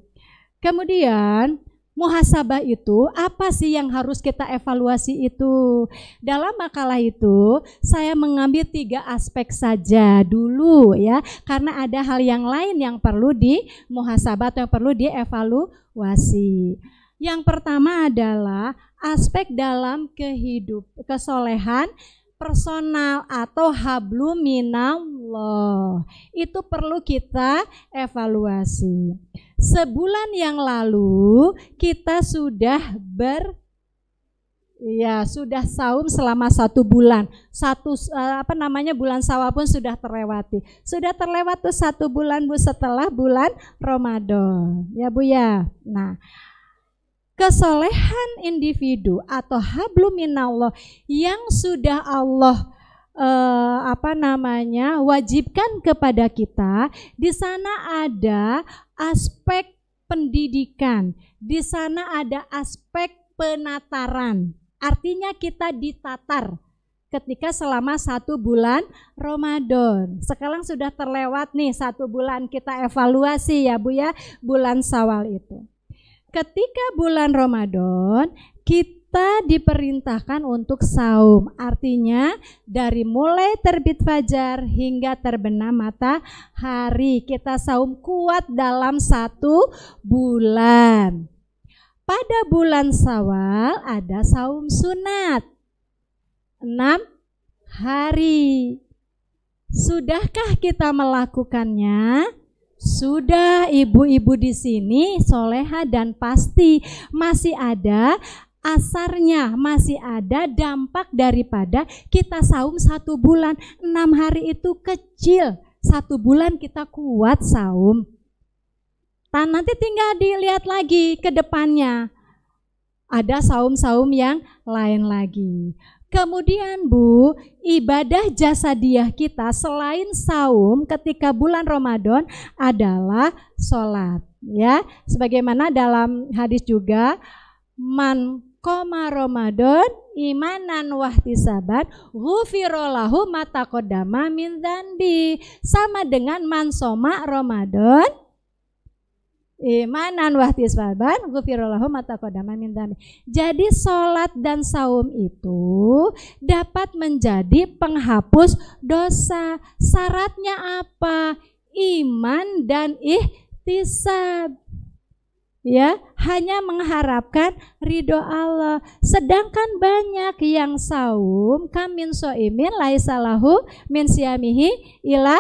Kemudian Muhasabah itu apa sih yang harus kita evaluasi itu? Dalam makalah itu saya mengambil tiga aspek saja dulu ya, karena ada hal yang lain yang perlu di muhasabah atau yang perlu dievaluasi. Yang pertama adalah aspek dalam kehidup kesolehan personal atau habluminam minallah. Itu perlu kita evaluasi. Sebulan yang lalu kita sudah ber Ya, sudah saum selama satu bulan. Satu eh, apa namanya bulan sawal pun sudah terlewati. Sudah terlewat tuh satu bulan Bu setelah bulan Ramadan. Ya Bu ya. Nah, kesolehan individu atau habluminallah yang sudah Allah eh, apa namanya wajibkan kepada kita di sana ada aspek pendidikan di sana ada aspek penataran artinya kita ditatar ketika selama satu bulan Ramadan. Sekarang sudah terlewat nih satu bulan kita evaluasi ya Bu ya bulan sawal itu ketika bulan Ramadan kita diperintahkan untuk saum. Artinya dari mulai terbit fajar hingga terbenam matahari kita saum kuat dalam satu bulan. Pada bulan Sawal ada saum sunat. enam hari. Sudahkah kita melakukannya? Sudah ibu-ibu di sini soleha dan pasti masih ada asarnya masih ada dampak daripada kita saum satu bulan enam hari itu kecil satu bulan kita kuat saum Tan nanti tinggal dilihat lagi ke depannya ada saum-saum yang lain lagi Kemudian Bu, ibadah jasadiah kita selain saum ketika bulan Ramadan adalah sholat. Ya, sebagaimana dalam hadis juga, man koma Ramadan imanan wahtisaban gufirolahu mata kodama min dhanbi. Sama dengan man soma Ramadan imanan wahtisbaban gufirullahu mataqadama min Jadi salat dan saum itu dapat menjadi penghapus dosa. Syaratnya apa? Iman dan ihtisab. Ya, hanya mengharapkan ridho Allah. Sedangkan banyak yang saum kamin soimin laisalahu min siamihi ila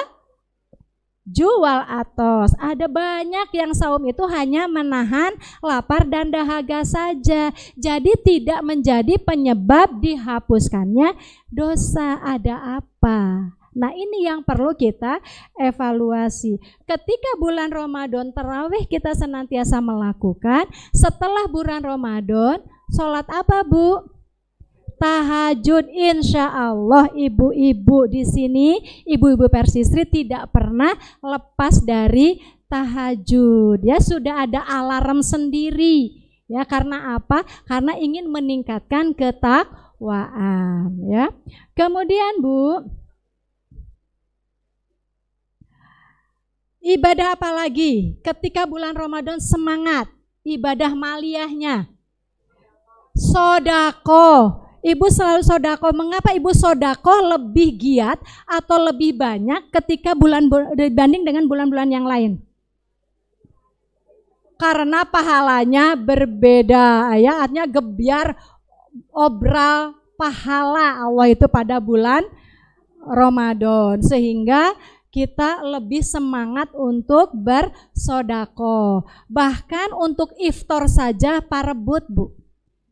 jual atos. Ada banyak yang saum itu hanya menahan lapar dan dahaga saja. Jadi tidak menjadi penyebab dihapuskannya dosa. Ada apa? Nah ini yang perlu kita evaluasi. Ketika bulan Ramadan terawih kita senantiasa melakukan, setelah bulan Ramadan, sholat apa Bu? tahajud. Insya Allah ibu-ibu di sini, ibu-ibu Persisri tidak pernah lepas dari tahajud. Ya sudah ada alarm sendiri. Ya karena apa? Karena ingin meningkatkan ketakwaan. Ya. Kemudian Bu, Ibadah apa lagi? Ketika bulan Ramadan semangat, ibadah maliyahnya, sodako, Ibu selalu sodako. Mengapa ibu sodako lebih giat atau lebih banyak ketika bulan dibanding dengan bulan-bulan yang lain? Karena pahalanya berbeda, ya artinya gebiar obral pahala Allah itu pada bulan Ramadan sehingga kita lebih semangat untuk bersodako bahkan untuk iftar saja parebut bu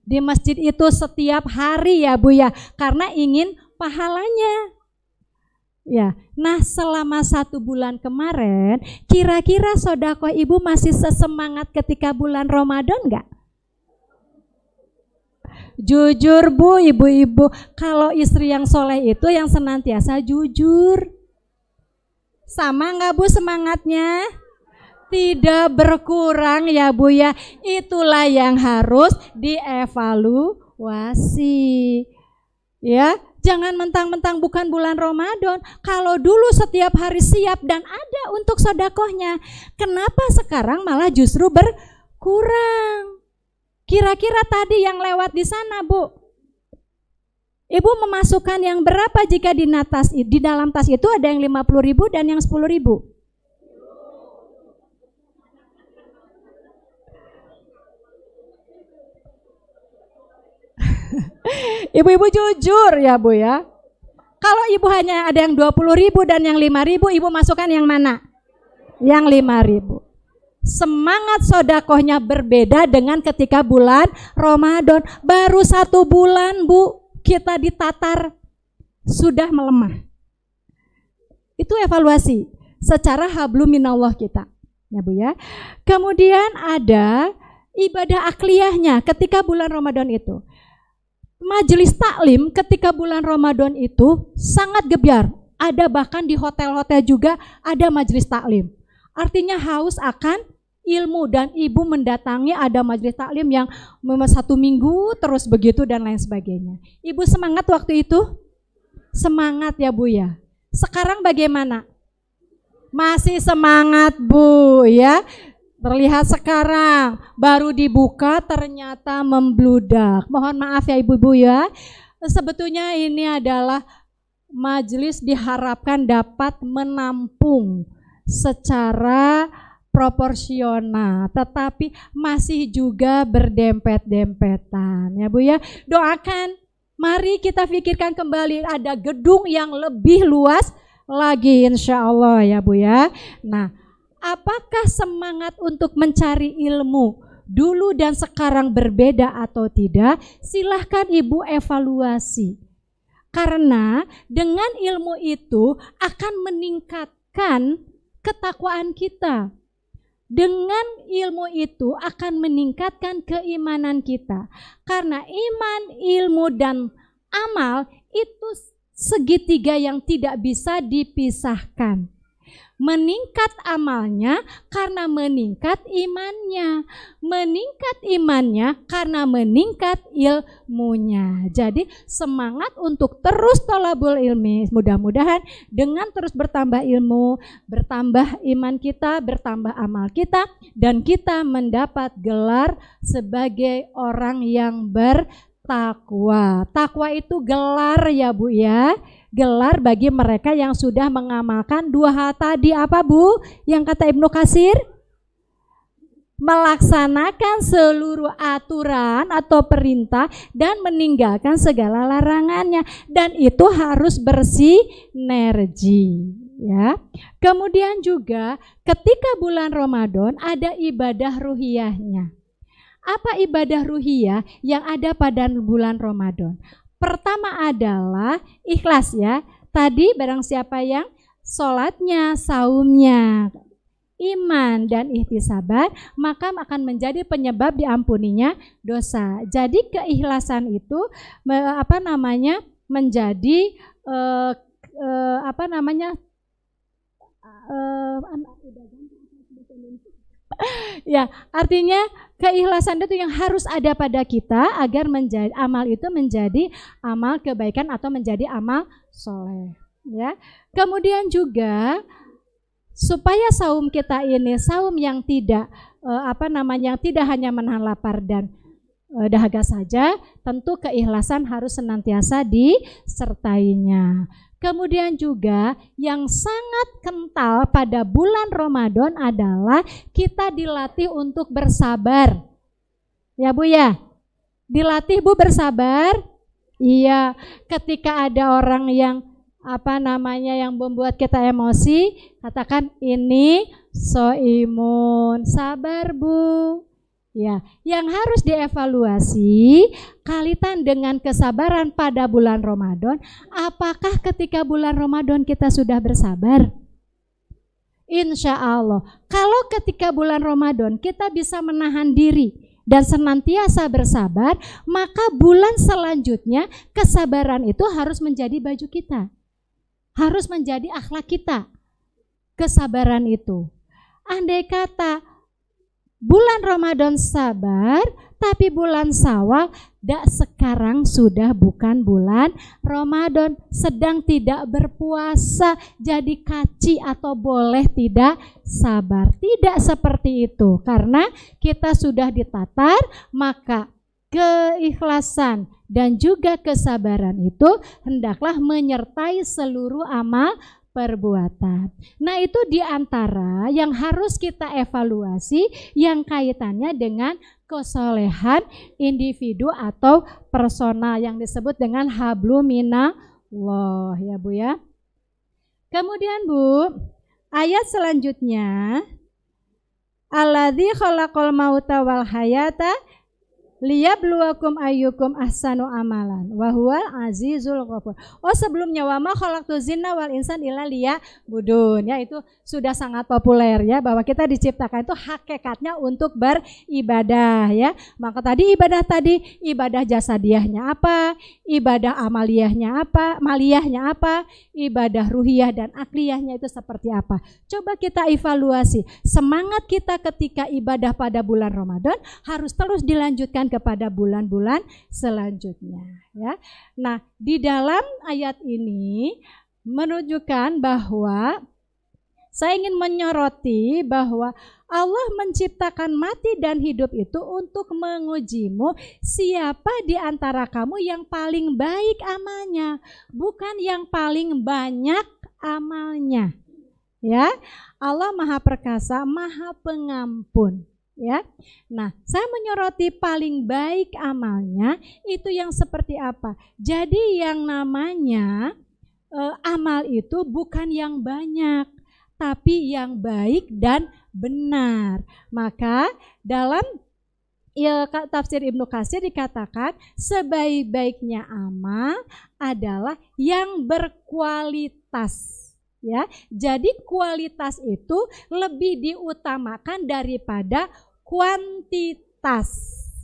di masjid itu setiap hari ya Bu ya, karena ingin pahalanya. Ya, nah selama satu bulan kemarin, kira-kira sodako ibu masih sesemangat ketika bulan Ramadan nggak? Jujur bu, ibu-ibu, kalau istri yang soleh itu yang senantiasa jujur. Sama nggak bu semangatnya? tidak berkurang ya Bu ya. Itulah yang harus dievaluasi. Ya, jangan mentang-mentang bukan bulan Ramadan. Kalau dulu setiap hari siap dan ada untuk sodakohnya, kenapa sekarang malah justru berkurang? Kira-kira tadi yang lewat di sana, Bu, Ibu memasukkan yang berapa jika di, natas, di dalam tas itu ada yang 50.000 dan yang 10.000? <laughs> Ibu-ibu jujur ya Bu ya. Kalau ibu hanya ada yang 20 ribu dan yang 5 ribu, ibu masukkan yang mana? Yang 5 ribu. Semangat sodakohnya berbeda dengan ketika bulan Ramadan. Baru satu bulan bu, kita ditatar. Sudah melemah. Itu evaluasi secara habluminallah minallah kita. Ya bu ya. Kemudian ada ibadah akliyahnya ketika bulan Ramadan itu majelis taklim ketika bulan Ramadan itu sangat gebiar. Ada bahkan di hotel-hotel juga ada majelis taklim. Artinya haus akan ilmu dan ibu mendatangi ada majelis taklim yang satu minggu terus begitu dan lain sebagainya. Ibu semangat waktu itu? Semangat ya Bu ya. Sekarang bagaimana? Masih semangat Bu ya. Terlihat sekarang baru dibuka ternyata membludak. Mohon maaf ya ibu-ibu ya. Sebetulnya ini adalah majelis diharapkan dapat menampung secara proporsional, tetapi masih juga berdempet-dempetan. Ya Bu ya, doakan. Mari kita pikirkan kembali ada gedung yang lebih luas lagi insya Allah ya Bu ya. Nah apakah semangat untuk mencari ilmu dulu dan sekarang berbeda atau tidak? Silahkan Ibu evaluasi. Karena dengan ilmu itu akan meningkatkan ketakwaan kita. Dengan ilmu itu akan meningkatkan keimanan kita. Karena iman, ilmu, dan amal itu segitiga yang tidak bisa dipisahkan meningkat amalnya karena meningkat imannya, meningkat imannya karena meningkat ilmunya. Jadi semangat untuk terus tolabul ilmi, mudah-mudahan dengan terus bertambah ilmu, bertambah iman kita, bertambah amal kita, dan kita mendapat gelar sebagai orang yang bertakwa. Takwa itu gelar ya Bu ya gelar bagi mereka yang sudah mengamalkan dua hal tadi apa Bu? Yang kata Ibnu Kasir melaksanakan seluruh aturan atau perintah dan meninggalkan segala larangannya dan itu harus bersih energi ya. Kemudian juga ketika bulan Ramadan ada ibadah ruhiyahnya. Apa ibadah ruhiyah yang ada pada bulan Ramadan? Pertama adalah ikhlas ya. Tadi barang siapa yang sholatnya, saumnya, iman dan ihtisabat, maka akan menjadi penyebab diampuninya dosa. Jadi keikhlasan itu apa namanya? menjadi eh, eh, apa namanya? Eh, ya, artinya keikhlasan itu yang harus ada pada kita agar menjadi amal itu menjadi amal kebaikan atau menjadi amal soleh. Ya, kemudian juga supaya saum kita ini saum yang tidak eh, apa namanya yang tidak hanya menahan lapar dan eh, dahaga saja, tentu keikhlasan harus senantiasa disertainya. Kemudian juga yang sangat kental pada bulan Ramadan adalah kita dilatih untuk bersabar. Ya Bu ya? Dilatih Bu bersabar? Iya, ketika ada orang yang apa namanya yang membuat kita emosi, katakan ini soimun, sabar Bu. Ya, yang harus dievaluasi kalitan dengan kesabaran pada bulan Ramadan, apakah ketika bulan Ramadan kita sudah bersabar? Insya Allah, kalau ketika bulan Ramadan kita bisa menahan diri dan senantiasa bersabar, maka bulan selanjutnya kesabaran itu harus menjadi baju kita, harus menjadi akhlak kita. Kesabaran itu, andai kata bulan Ramadan sabar, tapi bulan Sawal dak sekarang sudah bukan bulan Ramadan, sedang tidak berpuasa, jadi kaci atau boleh tidak sabar. Tidak seperti itu karena kita sudah ditatar, maka keikhlasan dan juga kesabaran itu hendaklah menyertai seluruh amal perbuatan. Nah, itu diantara yang harus kita evaluasi yang kaitannya dengan kesolehan individu atau personal yang disebut dengan hablumina Allah ya Bu ya. Kemudian Bu, ayat selanjutnya Alladzi khalaqal mauta wal hayata liyabluwakum ayyukum ahsanu amalan wa huwal azizul ghafur. Oh sebelumnya wa ma khalaqtu zinna wal insan illa liya budun ya itu sudah sangat populer ya bahwa kita diciptakan itu hakikatnya untuk beribadah ya. Maka tadi ibadah tadi ibadah jasadiahnya apa? Ibadah amaliyahnya apa? Maliyahnya apa? Ibadah ruhiyah dan akliyahnya itu seperti apa? Coba kita evaluasi. Semangat kita ketika ibadah pada bulan Ramadan harus terus dilanjutkan kepada bulan-bulan selanjutnya ya. Nah, di dalam ayat ini menunjukkan bahwa saya ingin menyoroti bahwa Allah menciptakan mati dan hidup itu untuk mengujimu siapa di antara kamu yang paling baik amalnya, bukan yang paling banyak amalnya. Ya, Allah Maha Perkasa, Maha Pengampun ya. Nah, saya menyoroti paling baik amalnya itu yang seperti apa. Jadi yang namanya eh, amal itu bukan yang banyak, tapi yang baik dan benar. Maka dalam ya, tafsir Ibnu Katsir dikatakan sebaik-baiknya amal adalah yang berkualitas ya. Jadi kualitas itu lebih diutamakan daripada kuantitas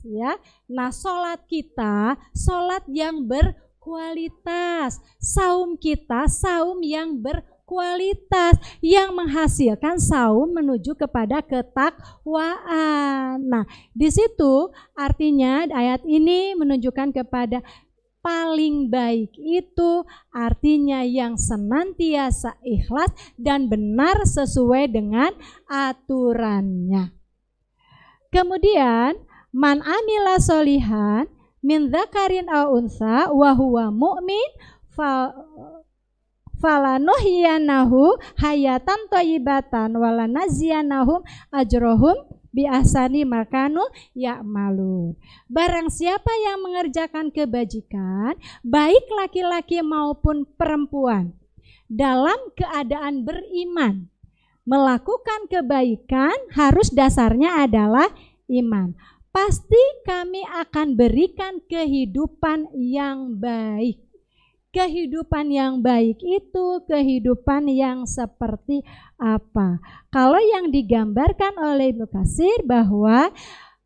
ya. Nah, salat kita salat yang berkualitas. Saum kita saum yang berkualitas yang menghasilkan saum menuju kepada ketakwaan. Nah, di situ artinya ayat ini menunjukkan kepada paling baik itu artinya yang senantiasa ikhlas dan benar sesuai dengan aturannya. Kemudian man amila solihan min zakarin au unsa wa huwa mu'min fa falanuhyiyanahu hayatan thayyibatan walanaziyanahum naziyanahum ajrohum biasani makanu ya malu. Barang siapa yang mengerjakan kebajikan, baik laki-laki maupun perempuan, dalam keadaan beriman, melakukan kebaikan harus dasarnya adalah iman. Pasti kami akan berikan kehidupan yang baik. Kehidupan yang baik itu kehidupan yang seperti apa? Kalau yang digambarkan oleh Ibnu Kasir bahwa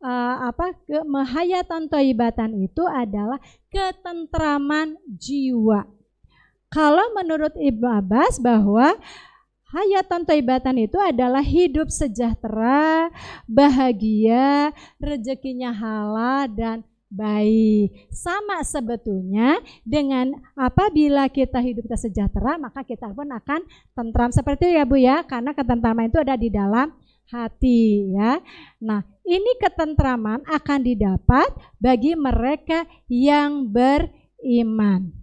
uh, apa kemahayatan toibatan itu adalah ketentraman jiwa. Kalau menurut Ibnu Abbas bahwa Hayatan taibatan itu adalah hidup sejahtera, bahagia, rezekinya halal dan baik. Sama sebetulnya dengan apabila kita hidup kita sejahtera, maka kita pun akan tentram seperti itu ya Bu ya, karena ketentraman itu ada di dalam hati ya. Nah, ini ketentraman akan didapat bagi mereka yang beriman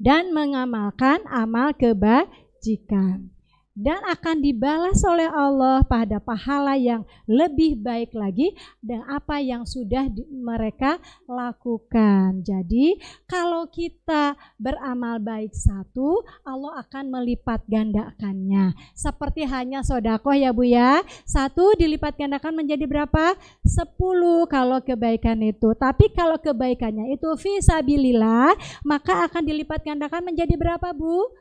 dan mengamalkan amal kebajikan dan akan dibalas oleh Allah pada pahala yang lebih baik lagi dan apa yang sudah mereka lakukan. Jadi, kalau kita beramal baik satu, Allah akan melipat gandakannya. Seperti hanya sodako ya Bu ya, satu dilipat gandakan menjadi berapa? Sepuluh kalau kebaikan itu. Tapi kalau kebaikannya itu visabilillah, maka akan dilipat gandakan menjadi berapa Bu?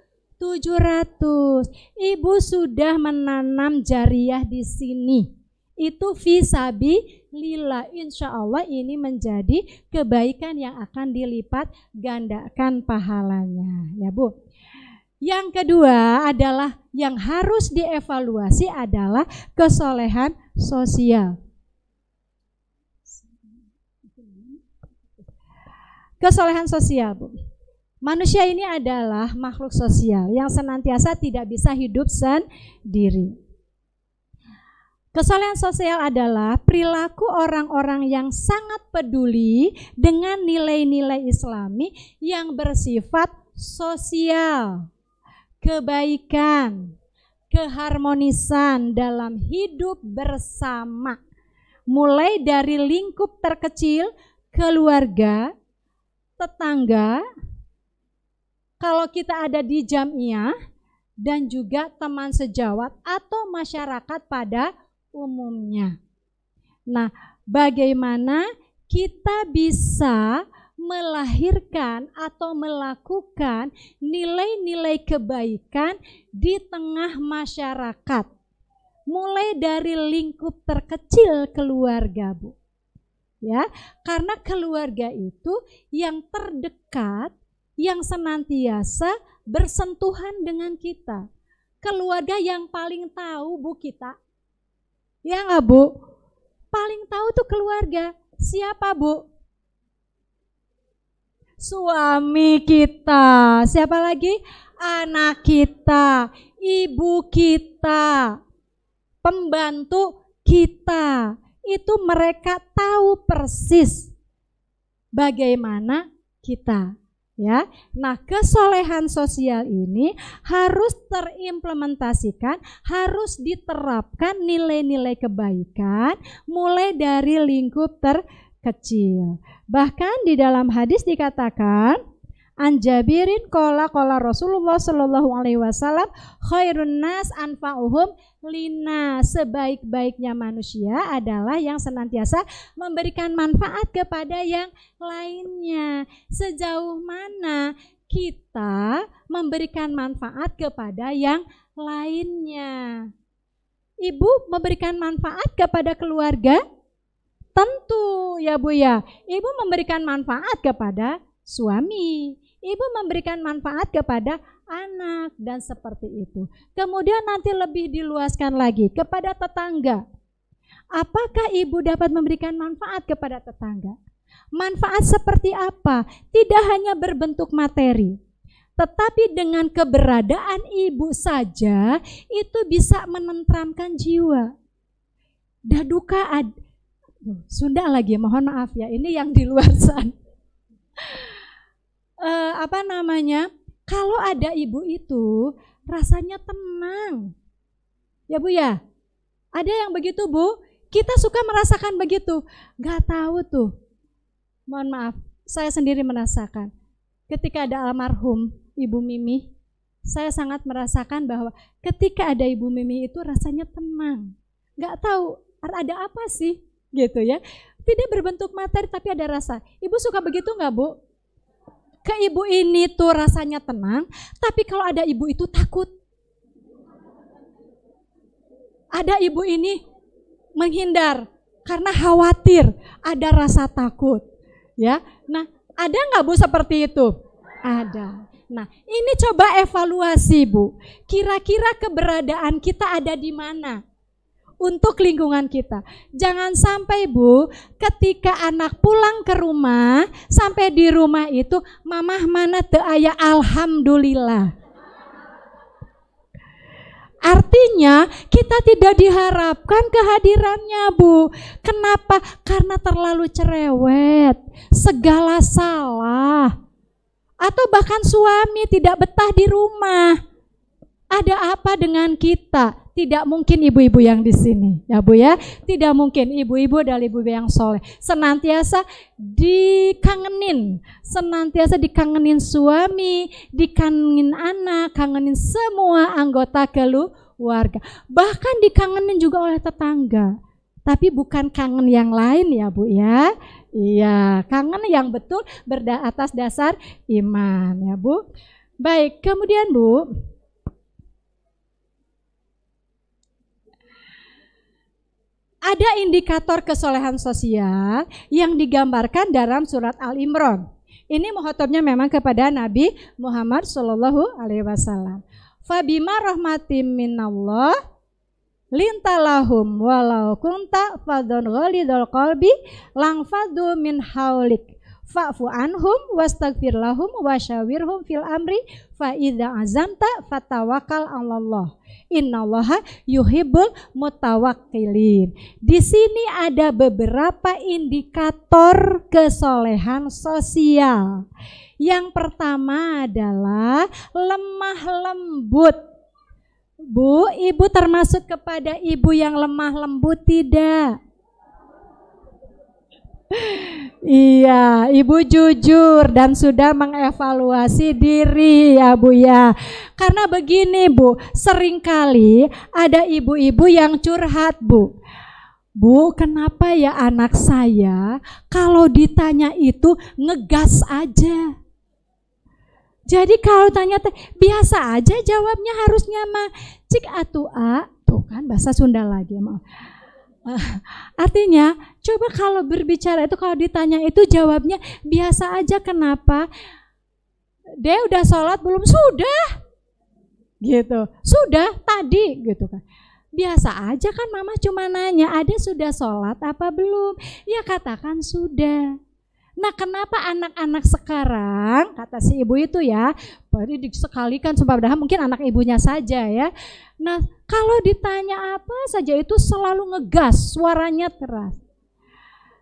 700. Ibu sudah menanam jariah di sini. Itu visabi lila. Insya Allah ini menjadi kebaikan yang akan dilipat gandakan pahalanya. Ya Bu. Yang kedua adalah yang harus dievaluasi adalah kesolehan sosial. Kesolehan sosial, Bu. Manusia ini adalah makhluk sosial yang senantiasa tidak bisa hidup sendiri. Kesolehan sosial adalah perilaku orang-orang yang sangat peduli dengan nilai-nilai islami yang bersifat sosial, kebaikan, keharmonisan dalam hidup bersama. Mulai dari lingkup terkecil, keluarga, tetangga, kalau kita ada di jamiah dan juga teman sejawat atau masyarakat pada umumnya. Nah, bagaimana kita bisa melahirkan atau melakukan nilai-nilai kebaikan di tengah masyarakat. Mulai dari lingkup terkecil keluarga, Bu. Ya, karena keluarga itu yang terdekat yang senantiasa bersentuhan dengan kita. Keluarga yang paling tahu Bu kita. Ya nggak Bu? Paling tahu tuh keluarga. Siapa Bu? Suami kita. Siapa lagi? Anak kita, ibu kita, pembantu kita. Itu mereka tahu persis bagaimana kita ya. Nah, kesolehan sosial ini harus terimplementasikan, harus diterapkan nilai-nilai kebaikan mulai dari lingkup terkecil. Bahkan di dalam hadis dikatakan Anjabirin kola kola Rasulullah Shallallahu Alaihi Wasallam khairun nas anfa'uhum lina sebaik-baiknya manusia adalah yang senantiasa memberikan manfaat kepada yang lainnya sejauh mana kita memberikan manfaat kepada yang lainnya Ibu memberikan manfaat kepada keluarga? Tentu ya Bu ya. Ibu memberikan manfaat kepada suami, Ibu memberikan manfaat kepada anak dan seperti itu. Kemudian nanti lebih diluaskan lagi kepada tetangga. Apakah ibu dapat memberikan manfaat kepada tetangga? Manfaat seperti apa? Tidak hanya berbentuk materi, tetapi dengan keberadaan ibu saja itu bisa menentramkan jiwa. Daduka ad... Sunda lagi, mohon maaf ya, ini yang di luar sana uh, apa namanya? Kalau ada ibu itu rasanya tenang. Ya Bu ya? Ada yang begitu Bu? Kita suka merasakan begitu. Gak tahu tuh. Mohon maaf, saya sendiri merasakan. Ketika ada almarhum Ibu Mimi, saya sangat merasakan bahwa ketika ada Ibu Mimi itu rasanya tenang. Gak tahu ada apa sih gitu ya. Tidak berbentuk materi tapi ada rasa. Ibu suka begitu nggak Bu? ke ibu ini tuh rasanya tenang, tapi kalau ada ibu itu takut. Ada ibu ini menghindar karena khawatir, ada rasa takut. Ya, nah ada nggak bu seperti itu? Ada. Nah, ini coba evaluasi Bu. Kira-kira keberadaan kita ada di mana? untuk lingkungan kita. Jangan sampai Bu, ketika anak pulang ke rumah, sampai di rumah itu mamah mana te ayah alhamdulillah. Artinya kita tidak diharapkan kehadirannya Bu. Kenapa? Karena terlalu cerewet, segala salah. Atau bahkan suami tidak betah di rumah. Ada apa dengan kita? Tidak mungkin ibu-ibu yang di sini, ya Bu ya. Tidak mungkin ibu-ibu dan ibu-ibu yang soleh. Senantiasa dikangenin, senantiasa dikangenin suami, dikangenin anak, kangenin semua anggota keluarga. Bahkan dikangenin juga oleh tetangga. Tapi bukan kangen yang lain ya Bu ya. Iya, kangen yang betul berda atas dasar iman ya Bu. Baik, kemudian Bu, ada indikator kesolehan sosial yang digambarkan dalam surat Al Imran. Ini muhatabnya memang kepada Nabi Muhammad Shallallahu Alaihi Wasallam. Fabima rahmatim minallah lintalahum walau kunta fadon ghalidul qalbi langfadu min haulik fa'fu anhum wastaghfir lahum wasyawirhum fil amri fa idza azamta fatawakkal 'alallah. Innallaha yuhibbul mutawakkilin. Di sini ada beberapa indikator kesolehan sosial. Yang pertama adalah lemah lembut. Bu, ibu termasuk kepada ibu yang lemah lembut tidak? Iya, Ibu jujur dan sudah mengevaluasi diri ya Bu ya. Karena begini Bu, seringkali ada ibu-ibu yang curhat Bu. Bu, kenapa ya anak saya kalau ditanya itu ngegas aja. Jadi kalau tanya biasa aja jawabnya harusnya mah cik atu a, tuh kan bahasa Sunda lagi maaf <laughs> Artinya, coba kalau berbicara itu kalau ditanya itu jawabnya biasa aja kenapa? Dia udah sholat belum? Sudah. Gitu. Sudah tadi gitu kan. Biasa aja kan mama cuma nanya, ada sudah sholat apa belum? Ya katakan sudah. Nah kenapa anak-anak sekarang, kata si ibu itu ya, jadi disekalikan sumpah padahal mungkin anak ibunya saja ya. Nah, kalau ditanya apa saja itu selalu ngegas, suaranya keras.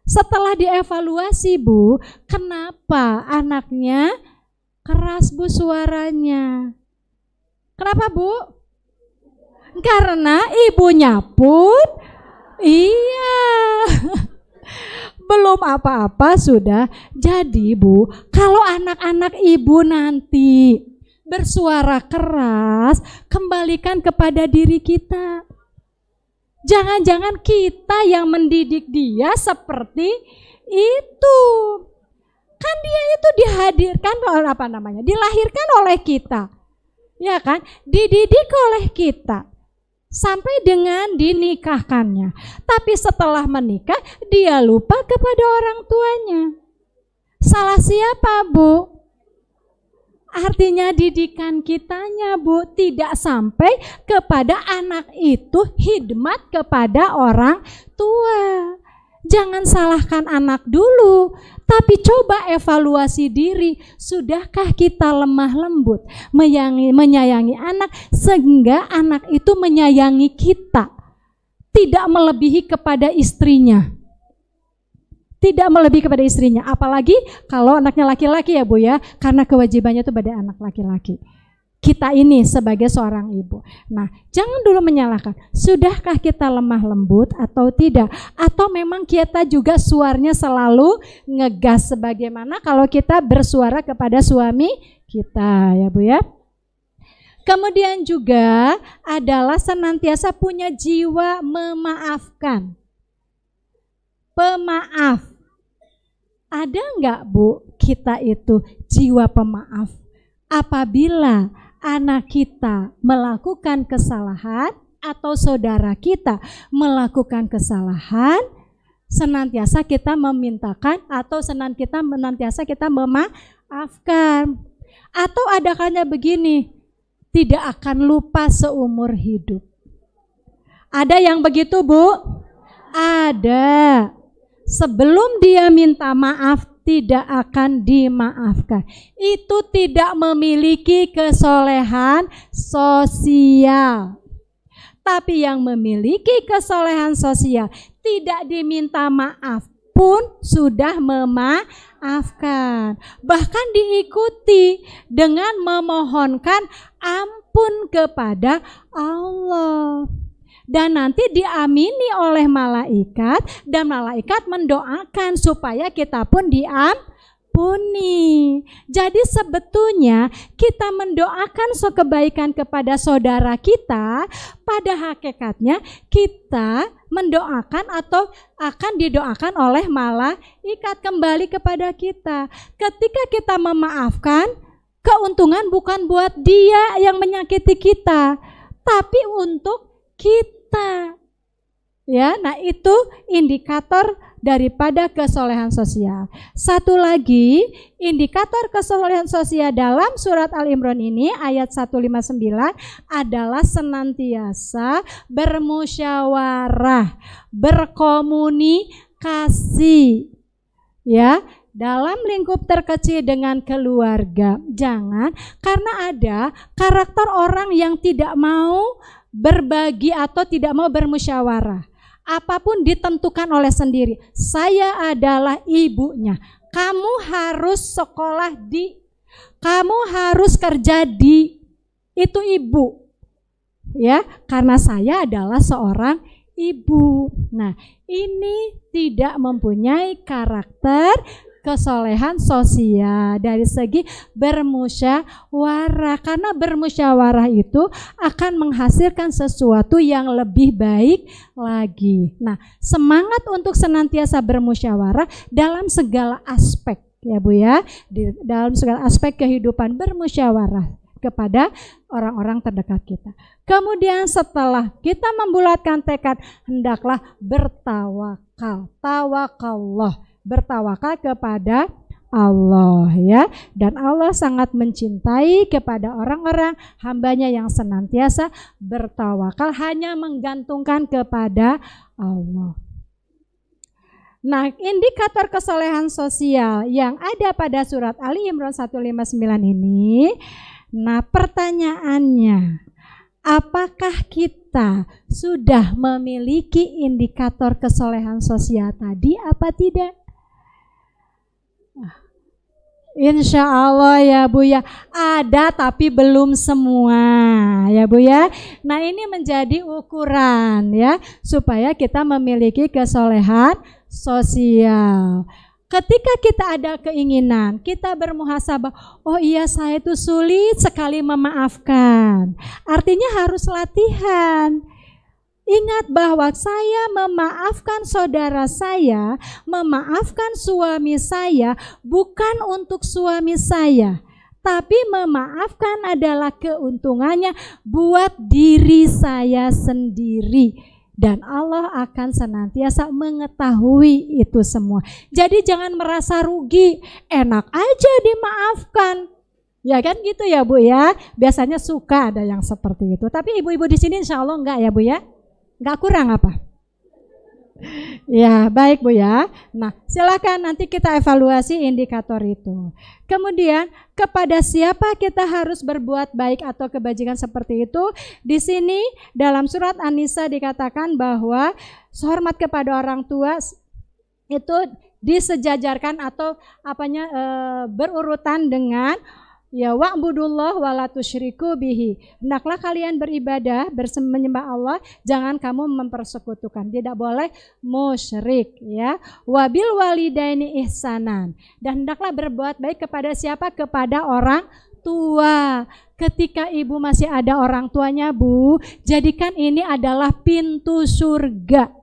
Setelah dievaluasi, Bu, kenapa anaknya keras, Bu, suaranya? Kenapa, Bu? Karena ibunya pun iya. <laughs> belum apa-apa sudah jadi Bu. Kalau anak-anak ibu nanti bersuara keras, kembalikan kepada diri kita. Jangan-jangan kita yang mendidik dia seperti itu. Kan dia itu dihadirkan oleh apa namanya? Dilahirkan oleh kita. Ya kan? Dididik oleh kita sampai dengan dinikahkannya. Tapi setelah menikah, dia lupa kepada orang tuanya. Salah siapa, Bu? Artinya didikan kitanya, Bu, tidak sampai kepada anak itu hidmat kepada orang tua. Jangan salahkan anak dulu, tapi coba evaluasi diri, sudahkah kita lemah lembut menyayangi, menyayangi anak sehingga anak itu menyayangi kita, tidak melebihi kepada istrinya. Tidak melebihi kepada istrinya, apalagi kalau anaknya laki-laki ya Bu ya, karena kewajibannya itu pada anak laki-laki kita ini sebagai seorang ibu. Nah, jangan dulu menyalahkan. Sudahkah kita lemah lembut atau tidak? Atau memang kita juga suaranya selalu ngegas sebagaimana kalau kita bersuara kepada suami kita ya Bu ya. Kemudian juga adalah senantiasa punya jiwa memaafkan. Pemaaf. Ada enggak Bu kita itu jiwa pemaaf? Apabila anak kita melakukan kesalahan atau saudara kita melakukan kesalahan, senantiasa kita memintakan atau senan kita senantiasa kita memaafkan. Atau adakannya begini, tidak akan lupa seumur hidup. Ada yang begitu, Bu? Ada. Sebelum dia minta maaf, tidak akan dimaafkan. Itu tidak memiliki kesolehan sosial. Tapi yang memiliki kesolehan sosial tidak diminta maaf pun sudah memaafkan. Bahkan diikuti dengan memohonkan ampun kepada Allah dan nanti diamini oleh malaikat dan malaikat mendoakan supaya kita pun diam Puni. Jadi sebetulnya kita mendoakan so kebaikan kepada saudara kita, pada hakikatnya kita mendoakan atau akan didoakan oleh malaikat kembali kepada kita. Ketika kita memaafkan, keuntungan bukan buat dia yang menyakiti kita, tapi untuk kita kita. Ya, nah itu indikator daripada kesolehan sosial. Satu lagi, indikator kesolehan sosial dalam surat al Imron ini ayat 159 adalah senantiasa bermusyawarah, berkomunikasi. Ya, dalam lingkup terkecil dengan keluarga. Jangan karena ada karakter orang yang tidak mau berbagi atau tidak mau bermusyawarah. Apapun ditentukan oleh sendiri. Saya adalah ibunya. Kamu harus sekolah di, kamu harus kerja di, itu ibu. Ya, karena saya adalah seorang ibu. Nah, ini tidak mempunyai karakter kesolehan sosial dari segi bermusyawarah karena bermusyawarah itu akan menghasilkan sesuatu yang lebih baik lagi. Nah, semangat untuk senantiasa bermusyawarah dalam segala aspek ya Bu ya, di dalam segala aspek kehidupan bermusyawarah kepada orang-orang terdekat kita. Kemudian setelah kita membulatkan tekad, hendaklah bertawakal, tawakallah bertawakal kepada Allah ya dan Allah sangat mencintai kepada orang-orang hambanya yang senantiasa bertawakal hanya menggantungkan kepada Allah. Nah, indikator kesolehan sosial yang ada pada surat Ali Imran 159 ini, nah pertanyaannya, apakah kita sudah memiliki indikator kesolehan sosial tadi apa tidak? Insya Allah ya Bu ya, ada tapi belum semua ya Bu ya. Nah ini menjadi ukuran ya, supaya kita memiliki kesolehan sosial. Ketika kita ada keinginan, kita bermuhasabah, oh iya saya itu sulit sekali memaafkan. Artinya harus latihan Ingat bahwa saya memaafkan saudara saya, memaafkan suami saya, bukan untuk suami saya, tapi memaafkan adalah keuntungannya buat diri saya sendiri. Dan Allah akan senantiasa mengetahui itu semua. Jadi jangan merasa rugi, enak aja dimaafkan. Ya kan gitu ya Bu ya. Biasanya suka ada yang seperti itu. Tapi ibu-ibu di sini insya Allah enggak ya Bu ya. Nggak kurang apa? Ya, baik Bu ya. Nah, silakan nanti kita evaluasi indikator itu. Kemudian, kepada siapa kita harus berbuat baik atau kebajikan seperti itu? Di sini dalam surat an dikatakan bahwa hormat kepada orang tua itu disejajarkan atau apanya e, berurutan dengan Ya wa'budullah wa la tusyriku bihi. Hendaklah kalian beribadah, menyembah Allah, jangan kamu mempersekutukan. Tidak boleh musyrik ya. Wabil walidaini ihsanan. Dan hendaklah berbuat baik kepada siapa? Kepada orang tua. Ketika ibu masih ada orang tuanya, Bu, jadikan ini adalah pintu surga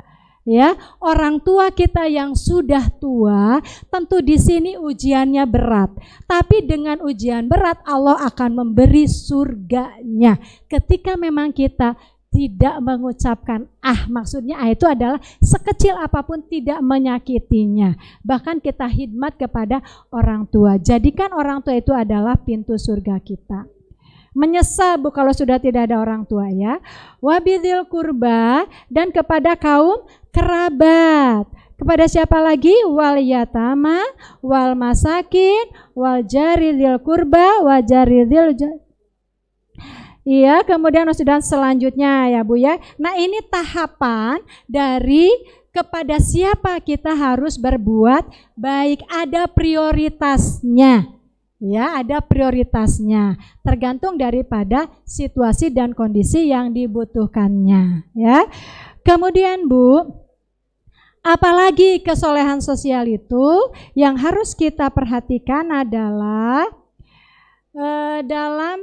ya orang tua kita yang sudah tua tentu di sini ujiannya berat tapi dengan ujian berat Allah akan memberi surganya ketika memang kita tidak mengucapkan ah maksudnya ah itu adalah sekecil apapun tidak menyakitinya bahkan kita hidmat kepada orang tua jadikan orang tua itu adalah pintu surga kita menyesal bu kalau sudah tidak ada orang tua ya wabidil kurba dan kepada kaum kerabat. Kepada siapa lagi? Wal yatama, wal masakin, wal jaridil kurba, wal jaridil Iya, kemudian dan selanjutnya ya Bu ya. Nah ini tahapan dari kepada siapa kita harus berbuat baik ada prioritasnya ya ada prioritasnya tergantung daripada situasi dan kondisi yang dibutuhkannya ya kemudian Bu Apalagi kesolehan sosial itu yang harus kita perhatikan adalah eh, dalam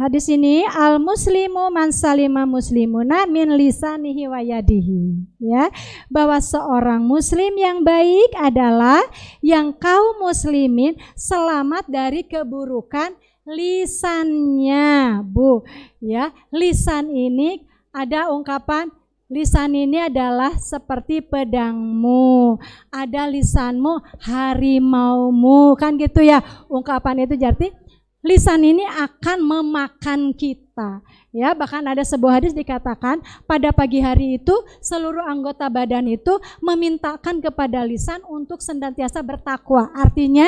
hadis ah, ini al muslimu man salima muslimuna min lisanihi wa yadihi ya bahwa seorang muslim yang baik adalah yang kaum muslimin selamat dari keburukan lisannya Bu ya lisan ini ada ungkapan Lisan ini adalah seperti pedangmu. Ada lisanmu, harimaumu. Kan gitu ya ungkapan itu jadi lisan ini akan memakan kita. Ya, bahkan ada sebuah hadis dikatakan pada pagi hari itu seluruh anggota badan itu memintakan kepada lisan untuk senantiasa bertakwa. Artinya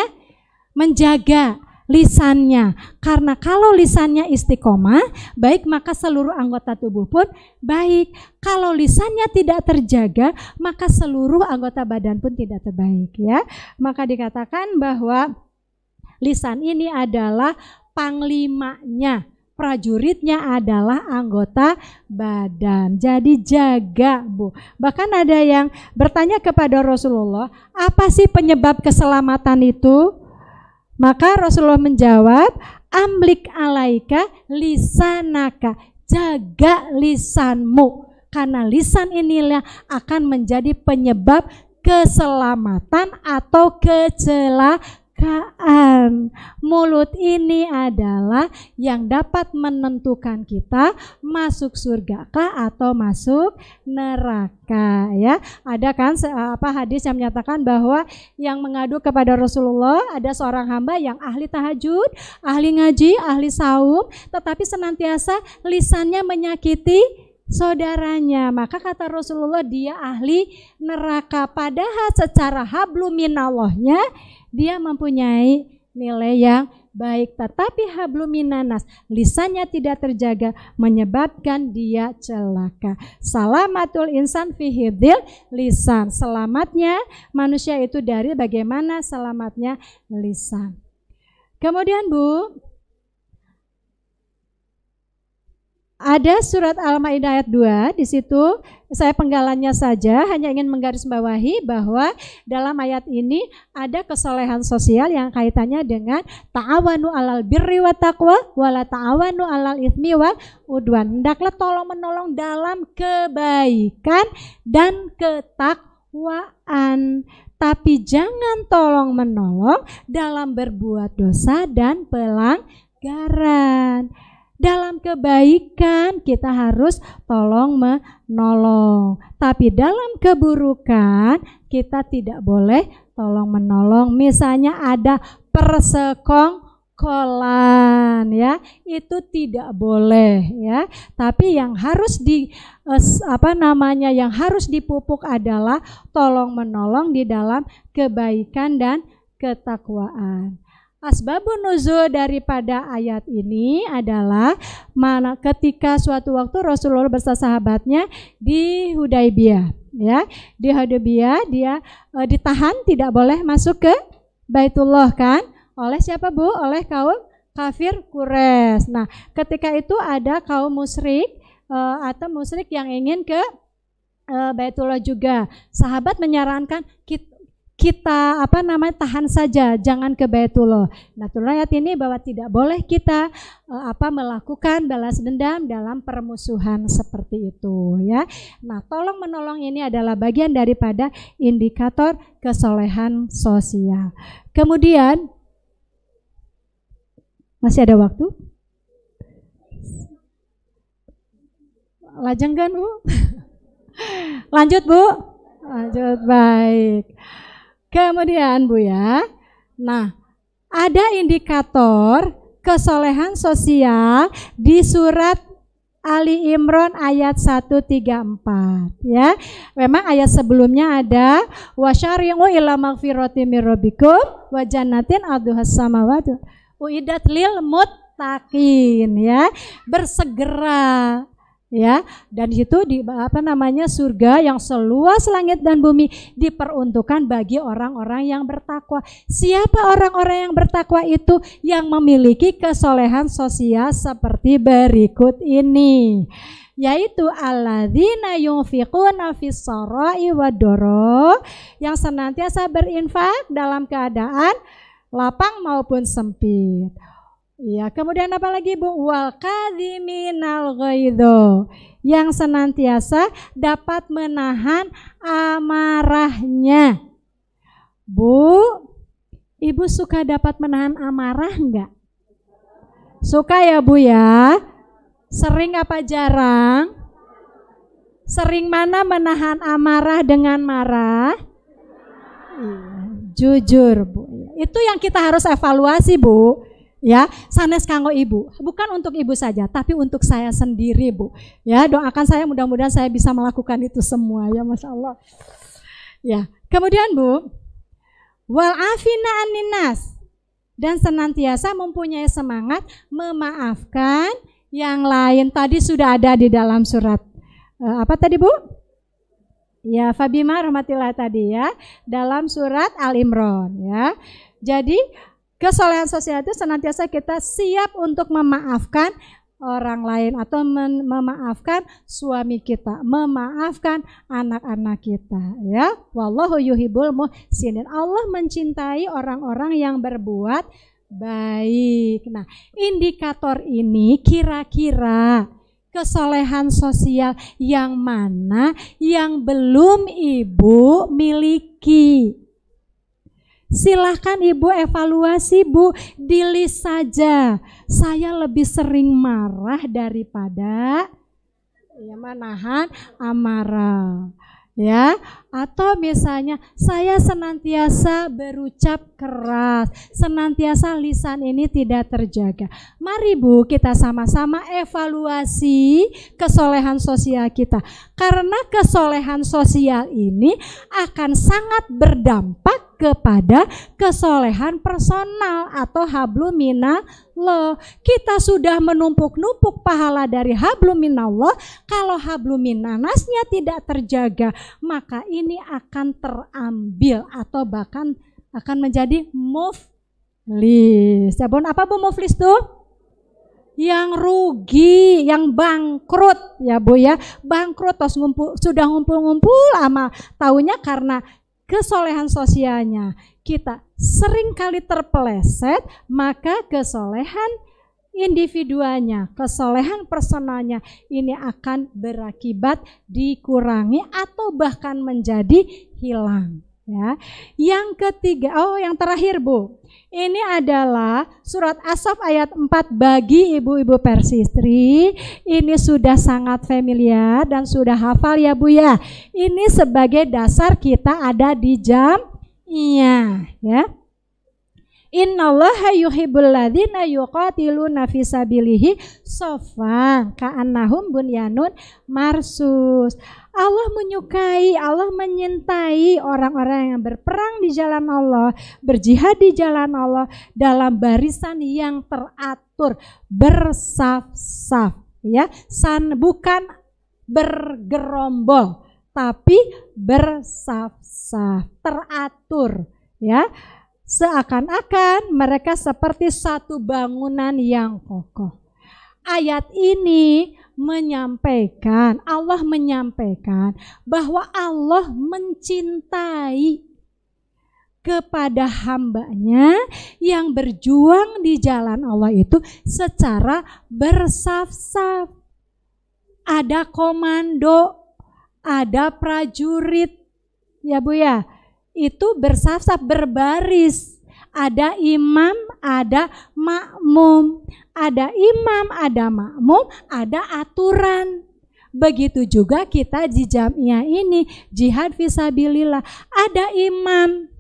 menjaga lisannya. Karena kalau lisannya istiqomah, baik maka seluruh anggota tubuh pun baik. Kalau lisannya tidak terjaga, maka seluruh anggota badan pun tidak terbaik ya. Maka dikatakan bahwa lisan ini adalah panglimanya prajuritnya adalah anggota badan. Jadi jaga, Bu. Bahkan ada yang bertanya kepada Rasulullah, "Apa sih penyebab keselamatan itu?" Maka Rasulullah menjawab, amlik alaika lisanaka, jaga lisanmu. Karena lisan inilah akan menjadi penyebab keselamatan atau kecelakaan kebinekaan. Mulut ini adalah yang dapat menentukan kita masuk surga kah atau masuk neraka ya. Ada kan eh, apa hadis yang menyatakan bahwa yang mengadu kepada Rasulullah ada seorang hamba yang ahli tahajud, ahli ngaji, ahli saum tetapi senantiasa lisannya menyakiti saudaranya. Maka kata Rasulullah dia ahli neraka. Padahal secara habluminallahnya. minallahnya dia mempunyai nilai yang baik tetapi habluminanas lisannya tidak terjaga menyebabkan dia celaka salamatul insan fi lisan selamatnya manusia itu dari bagaimana selamatnya lisan kemudian Bu ada surat Al-Maidah ayat 2 di situ saya penggalannya saja hanya ingin menggarisbawahi bahwa dalam ayat ini ada kesolehan sosial yang kaitannya dengan ta'awanu alal birri wa taqwa wala ta'awanu alal ismi wa udwan. Hendaklah tolong menolong dalam kebaikan dan ketakwaan tapi jangan tolong menolong dalam berbuat dosa dan pelanggaran. Dalam kebaikan kita harus tolong menolong, tapi dalam keburukan kita tidak boleh tolong menolong. Misalnya ada persekong kolan ya itu tidak boleh ya tapi yang harus di eh, apa namanya yang harus dipupuk adalah tolong menolong di dalam kebaikan dan ketakwaan Asbabun nuzul daripada ayat ini adalah mana ketika suatu waktu Rasulullah bersama sahabatnya di Hudaybiyah, ya. Di Hudaybiyah dia e, ditahan tidak boleh masuk ke Baitullah kan? Oleh siapa Bu? Oleh kaum kafir Quraisy. Nah, ketika itu ada kaum musyrik e, atau musyrik yang ingin ke e, Baitullah juga. Sahabat menyarankan kita apa namanya tahan saja jangan ke Baitullah. Natul rakyat ini bahwa tidak boleh kita uh, apa melakukan balas dendam dalam permusuhan seperti itu ya. Nah, tolong menolong ini adalah bagian daripada indikator kesolehan sosial. Kemudian masih ada waktu? Lajeng kan, Bu? <laughs> Lanjut, Bu. Lanjut, baik. Kemudian Bu ya, nah ada indikator kesolehan sosial di surat Ali Imron ayat 134 ya. Memang ayat sebelumnya ada wasyari'u ila magfirati rabbikum wa jannatin adhuhas samawati uidat lil muttaqin ya. Bersegera ya dan itu di apa namanya surga yang seluas langit dan bumi diperuntukkan bagi orang-orang yang bertakwa siapa orang-orang yang bertakwa itu yang memiliki kesolehan sosial seperti berikut ini yaitu alladzina yunfiquna fis sarai wad-dara yang senantiasa berinfak dalam keadaan lapang maupun sempit Ya, kemudian apa lagi Bu? Wal kadhiminal ghaidho yang senantiasa dapat menahan amarahnya. Bu, Ibu suka dapat menahan amarah enggak? Suka ya Bu ya? Sering apa jarang? Sering mana menahan amarah dengan marah? Iya, jujur Bu. Itu yang kita harus evaluasi Bu ya sanes kanggo ibu bukan untuk ibu saja tapi untuk saya sendiri bu ya doakan saya mudah-mudahan saya bisa melakukan itu semua ya masya Allah ya kemudian bu wal afina aninas dan senantiasa mempunyai semangat memaafkan yang lain tadi sudah ada di dalam surat eh, apa tadi bu ya Fabima rahmatillah tadi ya dalam surat Al Imron ya jadi Kesolehan sosial itu senantiasa kita siap untuk memaafkan orang lain atau memaafkan suami kita, memaafkan anak-anak kita ya. Wallahu yuhibbul muhsinin. Allah mencintai orang-orang yang berbuat baik. Nah, indikator ini kira-kira kesolehan sosial yang mana yang belum ibu miliki. Silahkan ibu evaluasi bu, dilihat saja. Saya lebih sering marah daripada ya menahan amarah. Ya, atau misalnya saya senantiasa berucap keras, senantiasa lisan ini tidak terjaga. Mari Bu, kita sama-sama evaluasi kesolehan sosial kita. Karena kesolehan sosial ini akan sangat berdampak kepada kesolehan personal atau hablu minallah. Kita sudah menumpuk-numpuk pahala dari hablu minallah. Kalau hablu nasnya tidak terjaga, maka ini akan terambil atau bahkan akan menjadi muflis. Ya, apa bu muflis tuh? yang rugi, yang bangkrut ya Bu ya. Bangkrut terus ngumpul sudah ngumpul-ngumpul ama taunya karena kesolehan sosialnya. Kita sering kali terpeleset, maka kesolehan individuanya, kesolehan personalnya ini akan berakibat dikurangi atau bahkan menjadi hilang. Ya. Yang ketiga, oh yang terakhir Bu. Ini adalah surat Asaf ayat 4 bagi ibu-ibu persistri. Ini sudah sangat familiar dan sudah hafal ya Bu ya. Ini sebagai dasar kita ada di jam iya ya. Allah yuhibbul ladzina yuqatiluna fi sabilihi saffan ka'annahum bunyanun marsus. Allah menyukai, Allah menyintai orang-orang yang berperang di jalan Allah, berjihad di jalan Allah dalam barisan yang teratur, bersaf-saf, ya. San bukan bergerombol, tapi bersaf-saf, teratur, ya. Seakan-akan mereka seperti satu bangunan yang kokoh. Ayat ini menyampaikan, Allah menyampaikan bahwa Allah mencintai kepada hambanya yang berjuang di jalan Allah itu secara bersaf-saf. Ada komando, ada prajurit, ya Bu ya. Itu bersaf-saf, berbaris ada imam, ada makmum. Ada imam, ada makmum, ada aturan. Begitu juga kita di jamnya ini, jihad visabilillah. Ada imam,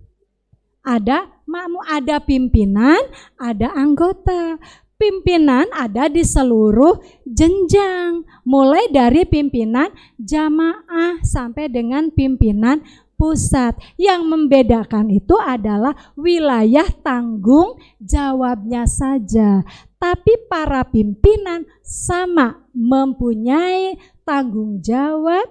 ada makmum, ada pimpinan, ada anggota. Pimpinan ada di seluruh jenjang, mulai dari pimpinan jamaah sampai dengan pimpinan pusat. Yang membedakan itu adalah wilayah tanggung jawabnya saja. Tapi para pimpinan sama mempunyai tanggung jawab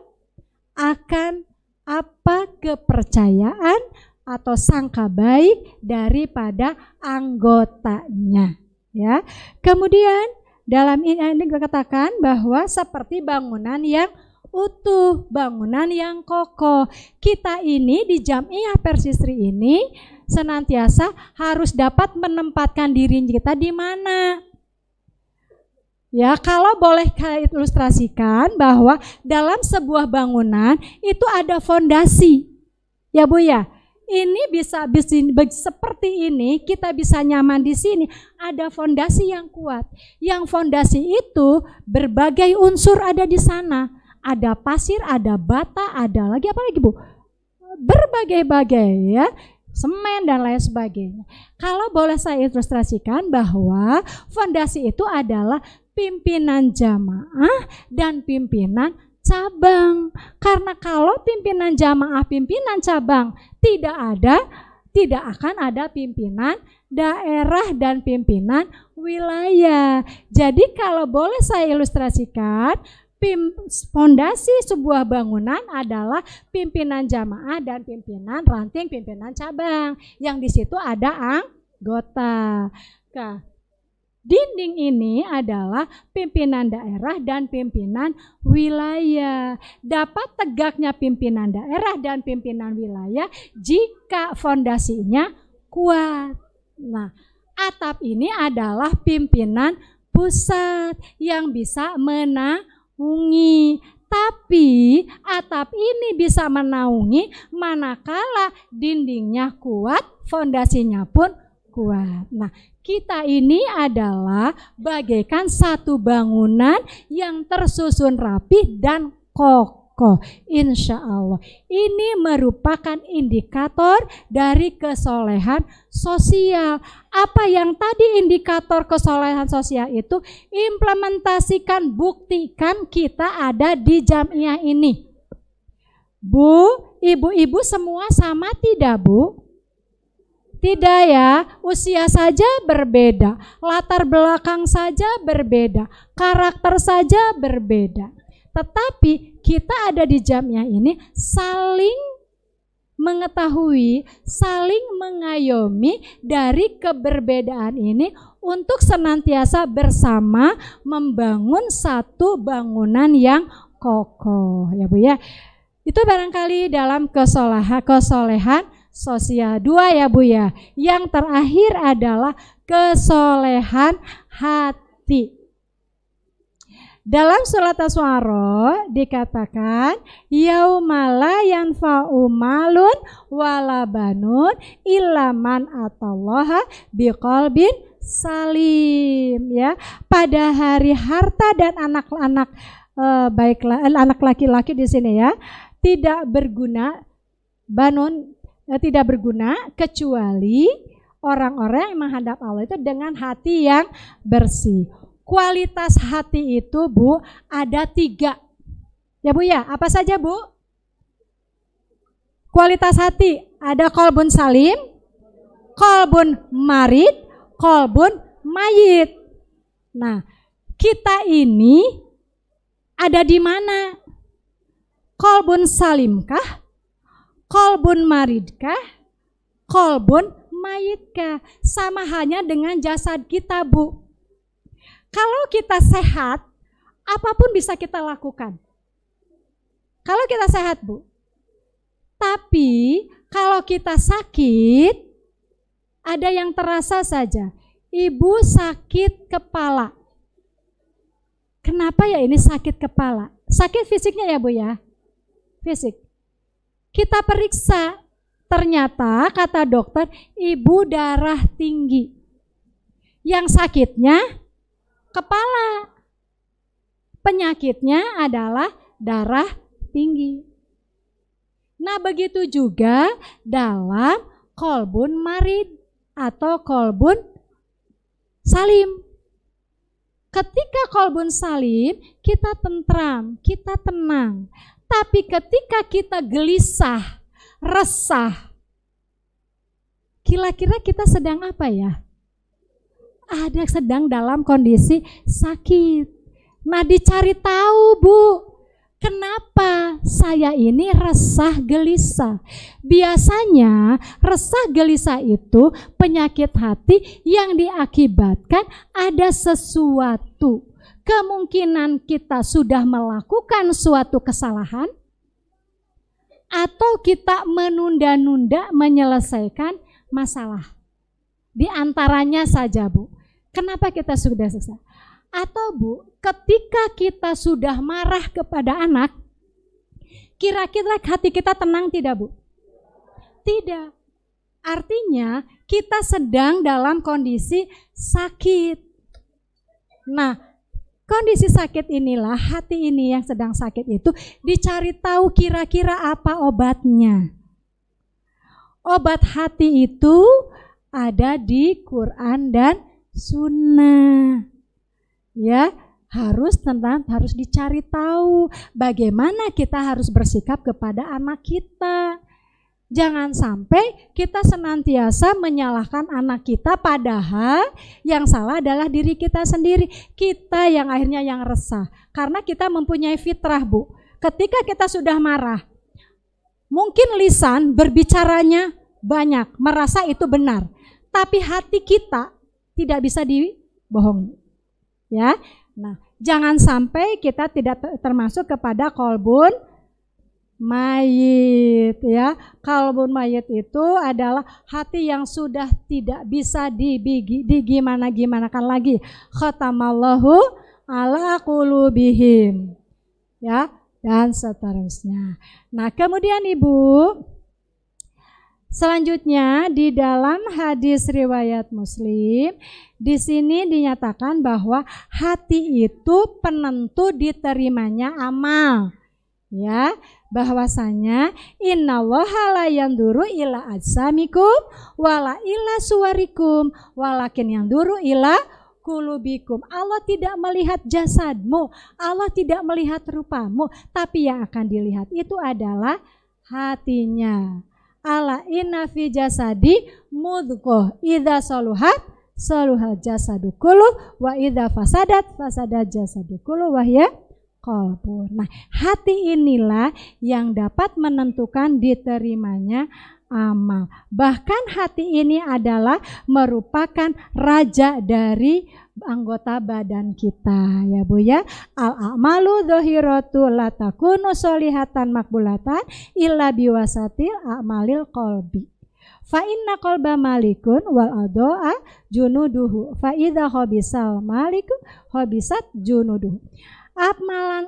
akan apa kepercayaan atau sangka baik daripada anggotanya ya. Kemudian dalam ini dikatakan bahwa seperti bangunan yang utuh, bangunan yang kokoh. Kita ini di Jamiah Persisri ini senantiasa harus dapat menempatkan diri kita di mana. Ya, kalau boleh saya ilustrasikan bahwa dalam sebuah bangunan itu ada fondasi. Ya, Bu ya. Ini bisa, bisa seperti ini, kita bisa nyaman di sini. Ada fondasi yang kuat. Yang fondasi itu berbagai unsur ada di sana ada pasir, ada bata, ada lagi apa lagi Bu? Berbagai-bagai ya semen dan lain sebagainya. Kalau boleh saya ilustrasikan bahwa fondasi itu adalah pimpinan jamaah dan pimpinan cabang. Karena kalau pimpinan jamaah, pimpinan cabang tidak ada, tidak akan ada pimpinan daerah dan pimpinan wilayah. Jadi kalau boleh saya ilustrasikan, fondasi sebuah bangunan adalah pimpinan jamaah dan pimpinan ranting, pimpinan cabang. Yang di situ ada anggota. Nah, dinding ini adalah pimpinan daerah dan pimpinan wilayah. Dapat tegaknya pimpinan daerah dan pimpinan wilayah jika fondasinya kuat. Nah, atap ini adalah pimpinan pusat yang bisa menang menaungi. Tapi atap ini bisa menaungi manakala dindingnya kuat, fondasinya pun kuat. Nah, kita ini adalah bagaikan satu bangunan yang tersusun rapi dan kokoh kokoh. Insya Allah. Ini merupakan indikator dari kesolehan sosial. Apa yang tadi indikator kesolehan sosial itu implementasikan, buktikan kita ada di jamiah ini. Bu, ibu-ibu semua sama tidak bu? Tidak ya, usia saja berbeda, latar belakang saja berbeda, karakter saja berbeda. Tetapi kita ada di jamnya ini saling mengetahui, saling mengayomi dari keberbedaan ini untuk senantiasa bersama membangun satu bangunan yang kokoh ya Bu ya. Itu barangkali dalam kesolahan, kesolehan sosial dua ya Bu ya. Yang terakhir adalah kesolehan hati. Dalam surat Aswara dikatakan yaumala fau malun walabanun ilaman atallaha biqalbin salim ya. Pada hari harta dan anak-anak eh, baiklah eh, anak laki-laki di sini ya tidak berguna banun eh, tidak berguna kecuali orang-orang yang menghadap Allah itu dengan hati yang bersih kualitas hati itu Bu ada tiga. Ya Bu ya, apa saja Bu? Kualitas hati ada kolbun salim, kolbun marid, kolbun mayit. Nah, kita ini ada di mana? Kolbun salimkah? Kolbun maridkah? Kolbun mayitkah? Sama hanya dengan jasad kita, Bu kalau kita sehat, apapun bisa kita lakukan. Kalau kita sehat, Bu. Tapi kalau kita sakit, ada yang terasa saja. Ibu sakit kepala. Kenapa ya ini sakit kepala? Sakit fisiknya ya Bu ya? Fisik. Kita periksa, ternyata kata dokter, ibu darah tinggi. Yang sakitnya kepala. Penyakitnya adalah darah tinggi. Nah, begitu juga dalam kolbun marid atau kolbun salim. Ketika kolbun salim, kita tentram, kita tenang. Tapi ketika kita gelisah, resah, kira-kira kita sedang apa ya? ada sedang dalam kondisi sakit. Nah, dicari tahu, Bu. Kenapa saya ini resah gelisah? Biasanya resah gelisah itu penyakit hati yang diakibatkan ada sesuatu. Kemungkinan kita sudah melakukan suatu kesalahan atau kita menunda-nunda menyelesaikan masalah. Di antaranya saja, Bu Kenapa kita sudah sesat? Atau Bu, ketika kita sudah marah kepada anak, kira-kira hati kita tenang tidak Bu? Tidak. Artinya kita sedang dalam kondisi sakit. Nah, kondisi sakit inilah hati ini yang sedang sakit itu dicari tahu kira-kira apa obatnya. Obat hati itu ada di Quran dan sunnah. Ya, harus tentang harus dicari tahu bagaimana kita harus bersikap kepada anak kita. Jangan sampai kita senantiasa menyalahkan anak kita padahal yang salah adalah diri kita sendiri. Kita yang akhirnya yang resah karena kita mempunyai fitrah, Bu. Ketika kita sudah marah, mungkin lisan berbicaranya banyak, merasa itu benar. Tapi hati kita tidak bisa dibohongi. Ya. Nah, jangan sampai kita tidak termasuk kepada kolbun mayit ya. Kolbun mayit itu adalah hati yang sudah tidak bisa dibigi, digimana kan lagi. Khatamallahu ala qulubihim. Ya, dan seterusnya. Nah, kemudian Ibu, Selanjutnya di dalam hadis riwayat Muslim di sini dinyatakan bahwa hati itu penentu diterimanya amal. Ya, bahwasanya innallaha la yanduru ila ajsamikum wala ila suwarikum walakin yanduru ila kulubikum. Allah tidak melihat jasadmu, Allah tidak melihat rupamu, tapi yang akan dilihat itu adalah hatinya ala inna fi jasadi mudghah idza saluhat saluhal jasadu kullu wa idza fasadat fasadat jasadu kullu wa ya qalbun. Nah, hati inilah yang dapat menentukan diterimanya amal. Bahkan hati ini adalah merupakan raja dari anggota badan kita ya Bu ya. Al amalu dhahiratu takunu solihatan makbulatan illa biwasatil amalil kolbi. Fa inna kolba malikun wal adoa junuduhu. Fa idza hobisal malik hobisat junuduhu amalan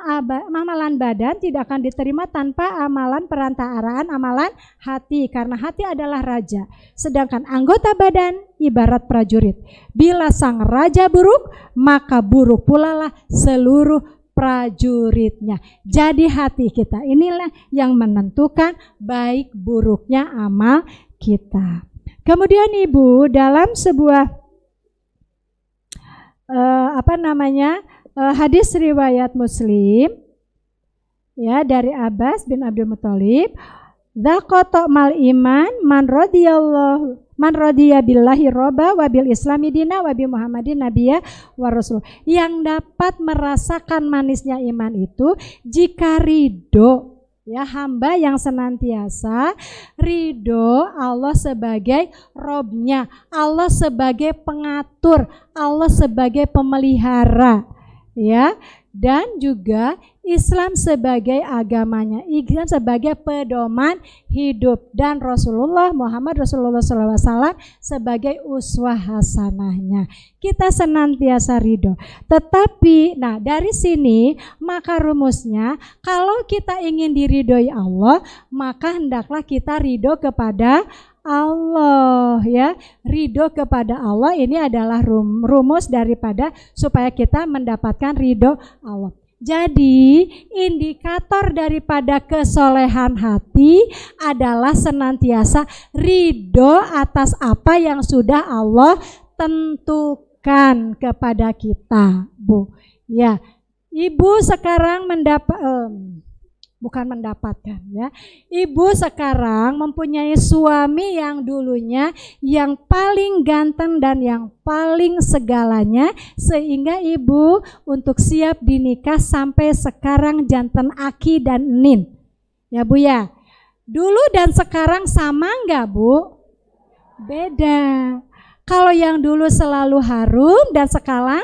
amalan badan tidak akan diterima tanpa amalan perantaraan amalan hati karena hati adalah raja sedangkan anggota badan ibarat prajurit bila sang raja buruk maka buruk pula lah seluruh prajuritnya jadi hati kita inilah yang menentukan baik buruknya amal kita kemudian ibu dalam sebuah uh, apa namanya uh, hadis riwayat Muslim ya dari Abbas bin Abdul Muthalib Zakotok mal iman man radhiyallahu man radiya roba wabil islami dina wabi muhammadin nabiya wa rasul. Yang dapat merasakan manisnya iman itu jika ridho ya hamba yang senantiasa ridho Allah sebagai robnya, Allah sebagai pengatur, Allah sebagai pemelihara ya dan juga Islam sebagai agamanya, Islam sebagai pedoman hidup dan Rasulullah Muhammad Rasulullah SAW sebagai uswah hasanahnya. Kita senantiasa ridho. Tetapi, nah dari sini maka rumusnya kalau kita ingin diridhoi Allah maka hendaklah kita ridho kepada Allah ya. Ridho kepada Allah ini adalah rum, rumus daripada supaya kita mendapatkan ridho Allah. Jadi indikator daripada kesolehan hati adalah senantiasa ridho atas apa yang sudah Allah tentukan kepada kita, Bu. Ya, Ibu sekarang mendapat eh, bukan mendapatkan ya. Ibu sekarang mempunyai suami yang dulunya yang paling ganteng dan yang paling segalanya sehingga ibu untuk siap dinikah sampai sekarang jantan Aki dan Nin. Ya Bu ya. Dulu dan sekarang sama enggak Bu? Beda. Kalau yang dulu selalu harum dan sekarang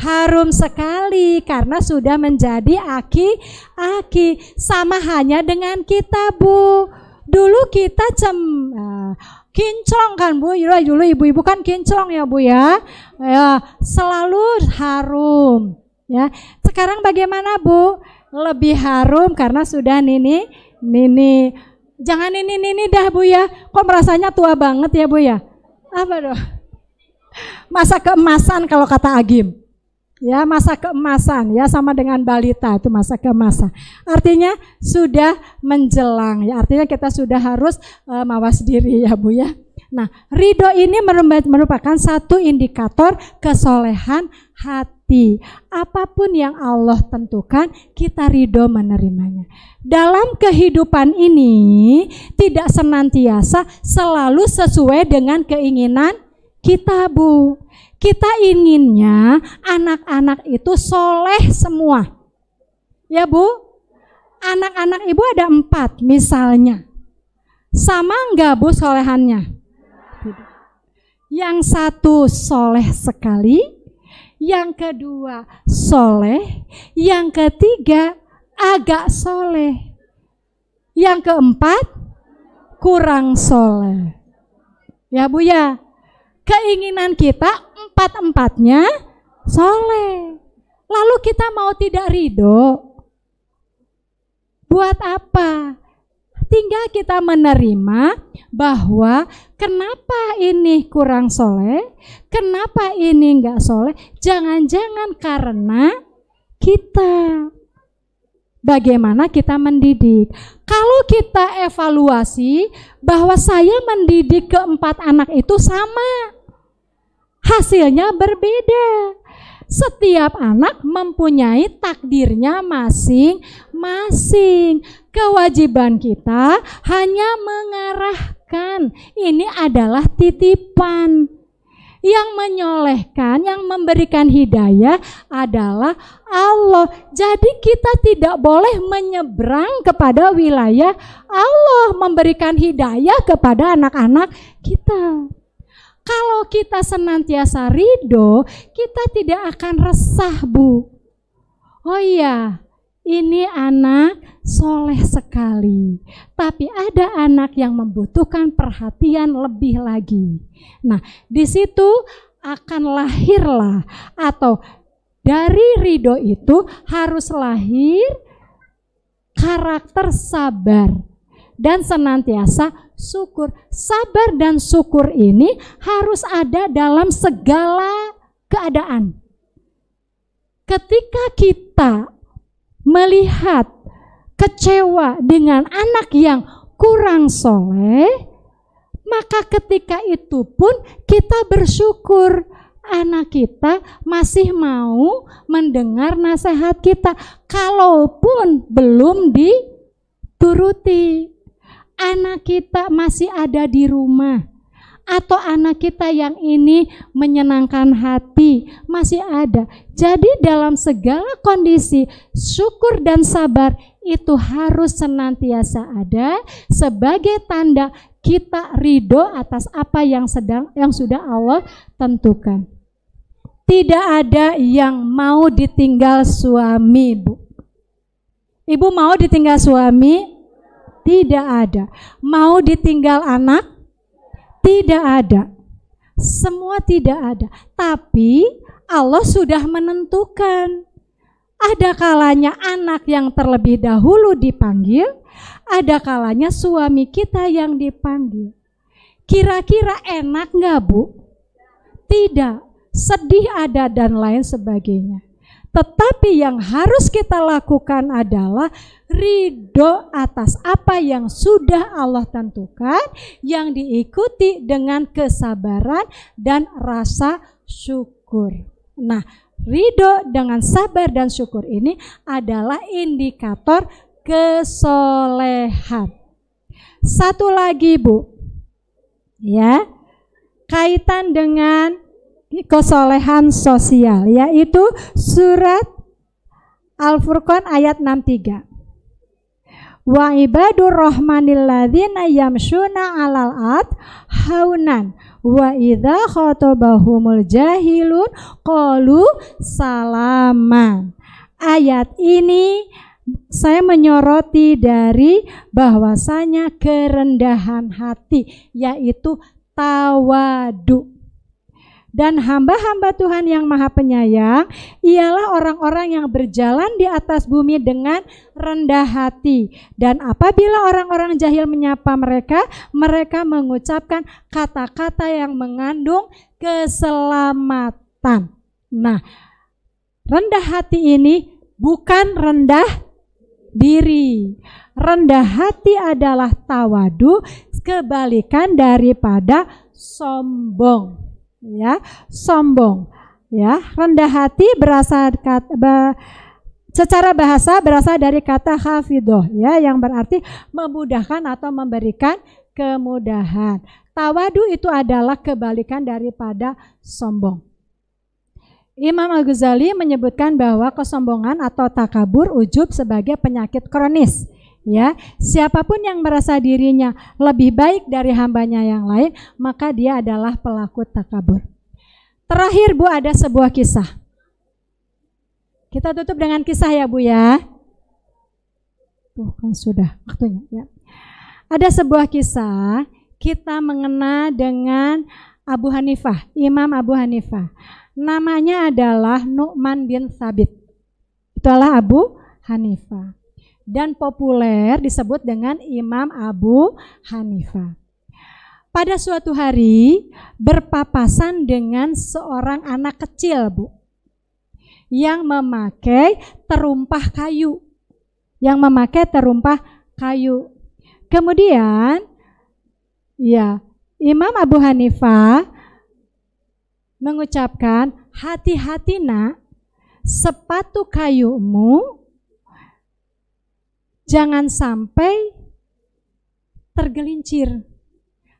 harum sekali karena sudah menjadi aki-aki sama hanya dengan kita Bu dulu kita cem eh, kinclong kan bu dulu iya, dulu ibu-ibu kan kinclong ya bu ya ya selalu harum ya sekarang bagaimana bu lebih harum karena sudah nini nini jangan nini nini dah bu ya kok merasanya tua banget ya bu ya apa dong masa keemasan kalau kata Agim ya masa keemasan ya sama dengan balita itu masa keemasan artinya sudah menjelang ya artinya kita sudah harus uh, mawas diri ya bu ya nah ridho ini merupakan satu indikator kesolehan hati apapun yang Allah tentukan kita ridho menerimanya dalam kehidupan ini tidak senantiasa selalu sesuai dengan keinginan kita bu kita inginnya anak-anak itu soleh semua. Ya Bu? Anak-anak Ibu ada empat misalnya. Sama enggak Bu solehannya? Yang satu soleh sekali, yang kedua soleh, yang ketiga agak soleh, yang keempat kurang soleh. Ya Bu ya, keinginan kita empat-empatnya soleh. Lalu kita mau tidak ridho, buat apa? Tinggal kita menerima bahwa kenapa ini kurang soleh, kenapa ini enggak soleh, jangan-jangan karena kita bagaimana kita mendidik. Kalau kita evaluasi bahwa saya mendidik keempat anak itu sama, hasilnya berbeda. Setiap anak mempunyai takdirnya masing-masing. Kewajiban kita hanya mengarahkan. Ini adalah titipan. Yang menyolehkan, yang memberikan hidayah adalah Allah. Jadi kita tidak boleh menyeberang kepada wilayah Allah memberikan hidayah kepada anak-anak kita. Kalau kita senantiasa ridho, kita tidak akan resah, Bu. Oh iya, ini anak soleh sekali, tapi ada anak yang membutuhkan perhatian lebih lagi. Nah, di situ akan lahirlah atau dari ridho itu harus lahir karakter sabar dan senantiasa syukur. Sabar dan syukur ini harus ada dalam segala keadaan. Ketika kita melihat kecewa dengan anak yang kurang soleh, maka ketika itu pun kita bersyukur anak kita masih mau mendengar nasihat kita, kalaupun belum dituruti anak kita masih ada di rumah atau anak kita yang ini menyenangkan hati masih ada. Jadi dalam segala kondisi syukur dan sabar itu harus senantiasa ada sebagai tanda kita ridho atas apa yang sedang yang sudah Allah tentukan. Tidak ada yang mau ditinggal suami, Bu. Ibu mau ditinggal suami? Tidak ada. Mau ditinggal anak? Tidak ada. Semua tidak ada. Tapi Allah sudah menentukan. Ada kalanya anak yang terlebih dahulu dipanggil, ada kalanya suami kita yang dipanggil. Kira-kira enak nggak bu? Tidak. Sedih ada dan lain sebagainya. Tetapi yang harus kita lakukan adalah ridho atas apa yang sudah Allah tentukan, yang diikuti dengan kesabaran dan rasa syukur. Nah, ridho dengan sabar dan syukur ini adalah indikator kesolehan. Satu lagi, Bu, ya, kaitan dengan kesolehan sosial yaitu surat Al-Furqan ayat 63. Wa ibadur rahmanil ladzina yamshuna 'alal ad haunan wa idza khatabahumul jahilun qalu salaman. Ayat ini saya menyoroti dari bahwasanya kerendahan hati yaitu tawadu dan hamba-hamba Tuhan yang maha penyayang ialah orang-orang yang berjalan di atas bumi dengan rendah hati dan apabila orang-orang jahil menyapa mereka mereka mengucapkan kata-kata yang mengandung keselamatan nah rendah hati ini bukan rendah diri rendah hati adalah tawadu kebalikan daripada sombong ya sombong ya rendah hati berasal be, secara bahasa berasal dari kata hafidoh ya yang berarti memudahkan atau memberikan kemudahan tawadu itu adalah kebalikan daripada sombong Imam Al-Ghazali menyebutkan bahwa kesombongan atau takabur ujub sebagai penyakit kronis ya siapapun yang merasa dirinya lebih baik dari hambanya yang lain maka dia adalah pelaku takabur terakhir Bu ada sebuah kisah kita tutup dengan kisah ya Bu ya tuh kan sudah waktunya ya ada sebuah kisah kita mengenal dengan Abu Hanifah Imam Abu Hanifah namanya adalah Nu'man bin Sabit itulah Abu Hanifah dan populer disebut dengan Imam Abu Hanifah. Pada suatu hari berpapasan dengan seorang anak kecil, Bu, yang memakai terumpah kayu. Yang memakai terumpah kayu. Kemudian ya, Imam Abu Hanifah mengucapkan, "Hati-hati nak, sepatu kayumu Jangan sampai tergelincir.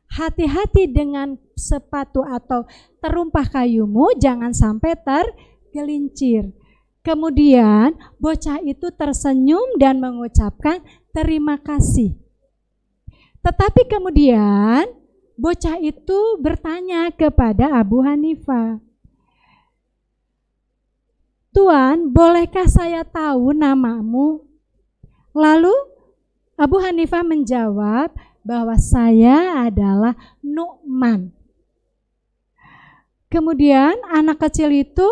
Hati-hati dengan sepatu atau terumpah kayumu, jangan sampai tergelincir. Kemudian bocah itu tersenyum dan mengucapkan terima kasih. Tetapi kemudian bocah itu bertanya kepada Abu Hanifah, "Tuan, bolehkah saya tahu namamu?" Lalu Abu Hanifah menjawab bahwa saya adalah Nu'man. Kemudian anak kecil itu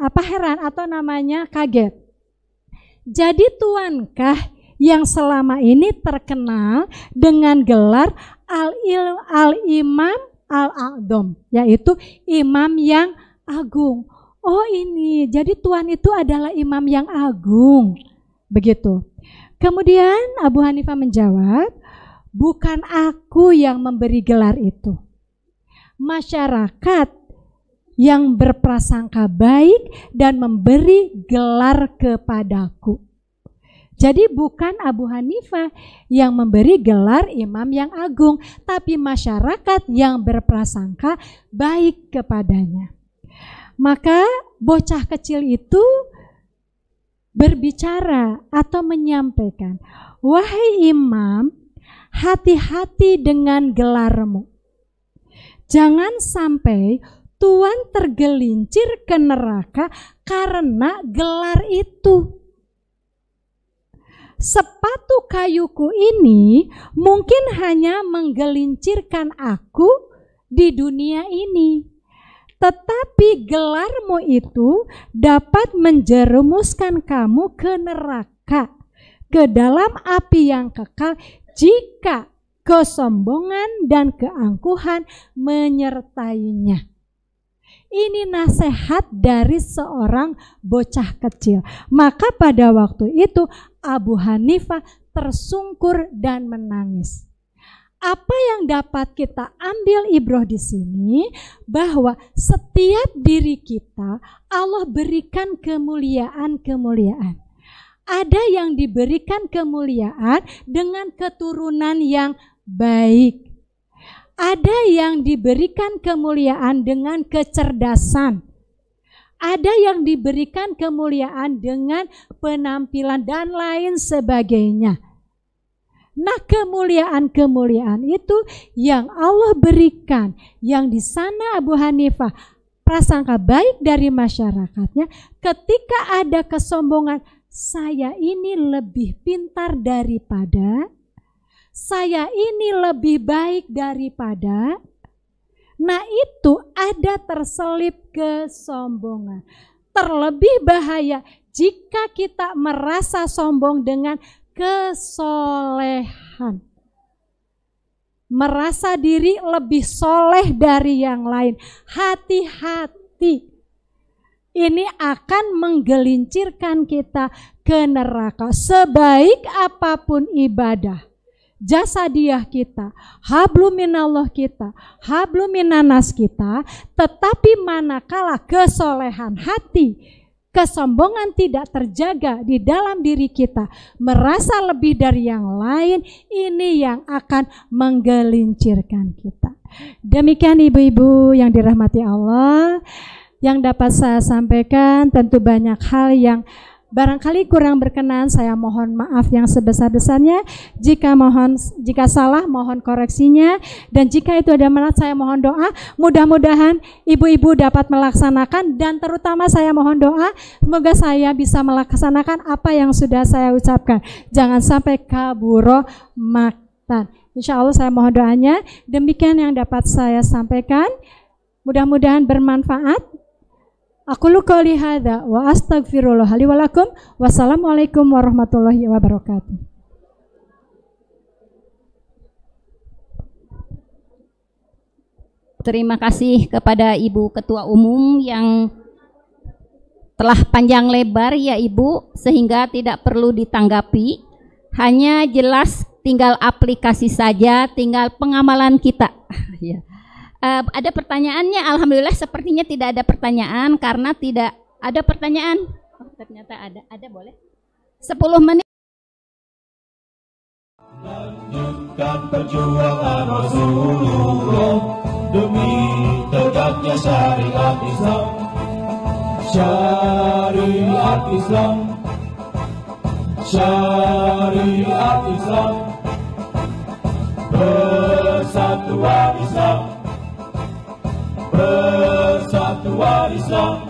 apa heran atau namanya kaget. Jadi tuankah yang selama ini terkenal dengan gelar al-il al-imam al-a'dom yaitu imam yang agung. Oh ini, jadi Tuhan itu adalah imam yang agung. Begitu. Kemudian Abu Hanifah menjawab, bukan aku yang memberi gelar itu. Masyarakat yang berprasangka baik dan memberi gelar kepadaku. Jadi bukan Abu Hanifah yang memberi gelar imam yang agung, tapi masyarakat yang berprasangka baik kepadanya. Maka bocah kecil itu berbicara atau menyampaikan, "Wahai imam, hati-hati dengan gelarmu. Jangan sampai tuan tergelincir ke neraka karena gelar itu." Sepatu kayuku ini mungkin hanya menggelincirkan aku di dunia ini, tetapi gelarmu itu dapat menjerumuskan kamu ke neraka, ke dalam api yang kekal jika kesombongan dan keangkuhan menyertainya. Ini nasihat dari seorang bocah kecil. Maka pada waktu itu Abu Hanifah tersungkur dan menangis apa yang dapat kita ambil ibroh di sini bahwa setiap diri kita Allah berikan kemuliaan-kemuliaan. Ada yang diberikan kemuliaan dengan keturunan yang baik. Ada yang diberikan kemuliaan dengan kecerdasan. Ada yang diberikan kemuliaan dengan penampilan dan lain sebagainya Nah, kemuliaan-kemuliaan itu yang Allah berikan, yang di sana Abu Hanifah prasangka baik dari masyarakatnya, ketika ada kesombongan, saya ini lebih pintar daripada, saya ini lebih baik daripada. Nah, itu ada terselip kesombongan. Terlebih bahaya jika kita merasa sombong dengan kesolehan. Merasa diri lebih soleh dari yang lain. Hati-hati. Ini akan menggelincirkan kita ke neraka. Sebaik apapun ibadah, jasa dia kita, hablu minallah kita, hablu minanas kita, tetapi manakala kesolehan hati kesombongan tidak terjaga di dalam diri kita, merasa lebih dari yang lain, ini yang akan menggelincirkan kita. Demikian ibu-ibu yang dirahmati Allah, yang dapat saya sampaikan tentu banyak hal yang Barangkali kurang berkenan, saya mohon maaf yang sebesar-besarnya. Jika mohon jika salah, mohon koreksinya. Dan jika itu ada manat, saya mohon doa. Mudah-mudahan ibu-ibu dapat melaksanakan dan terutama saya mohon doa, semoga saya bisa melaksanakan apa yang sudah saya ucapkan. Jangan sampai kaburo maktan. Insya Allah saya mohon doanya. Demikian yang dapat saya sampaikan. Mudah-mudahan bermanfaat. Aku luka lihada hadza wa astaghfirullah li wa lakum. Wassalamualaikum warahmatullahi wabarakatuh. Terima kasih kepada Ibu Ketua Umum yang telah panjang lebar ya Ibu sehingga tidak perlu ditanggapi. Hanya jelas tinggal aplikasi saja, tinggal pengamalan kita. <laughs> Ya. Uh, ada pertanyaannya? Alhamdulillah sepertinya tidak ada pertanyaan karena tidak ada pertanyaan. Oh, ternyata ada. Ada boleh? 10 menit. Lanjutkan perjuangan Rasulullah demi tegaknya syariat Islam. Syariat Islam. Syariat Islam. Persatuan Islam persatuan Islam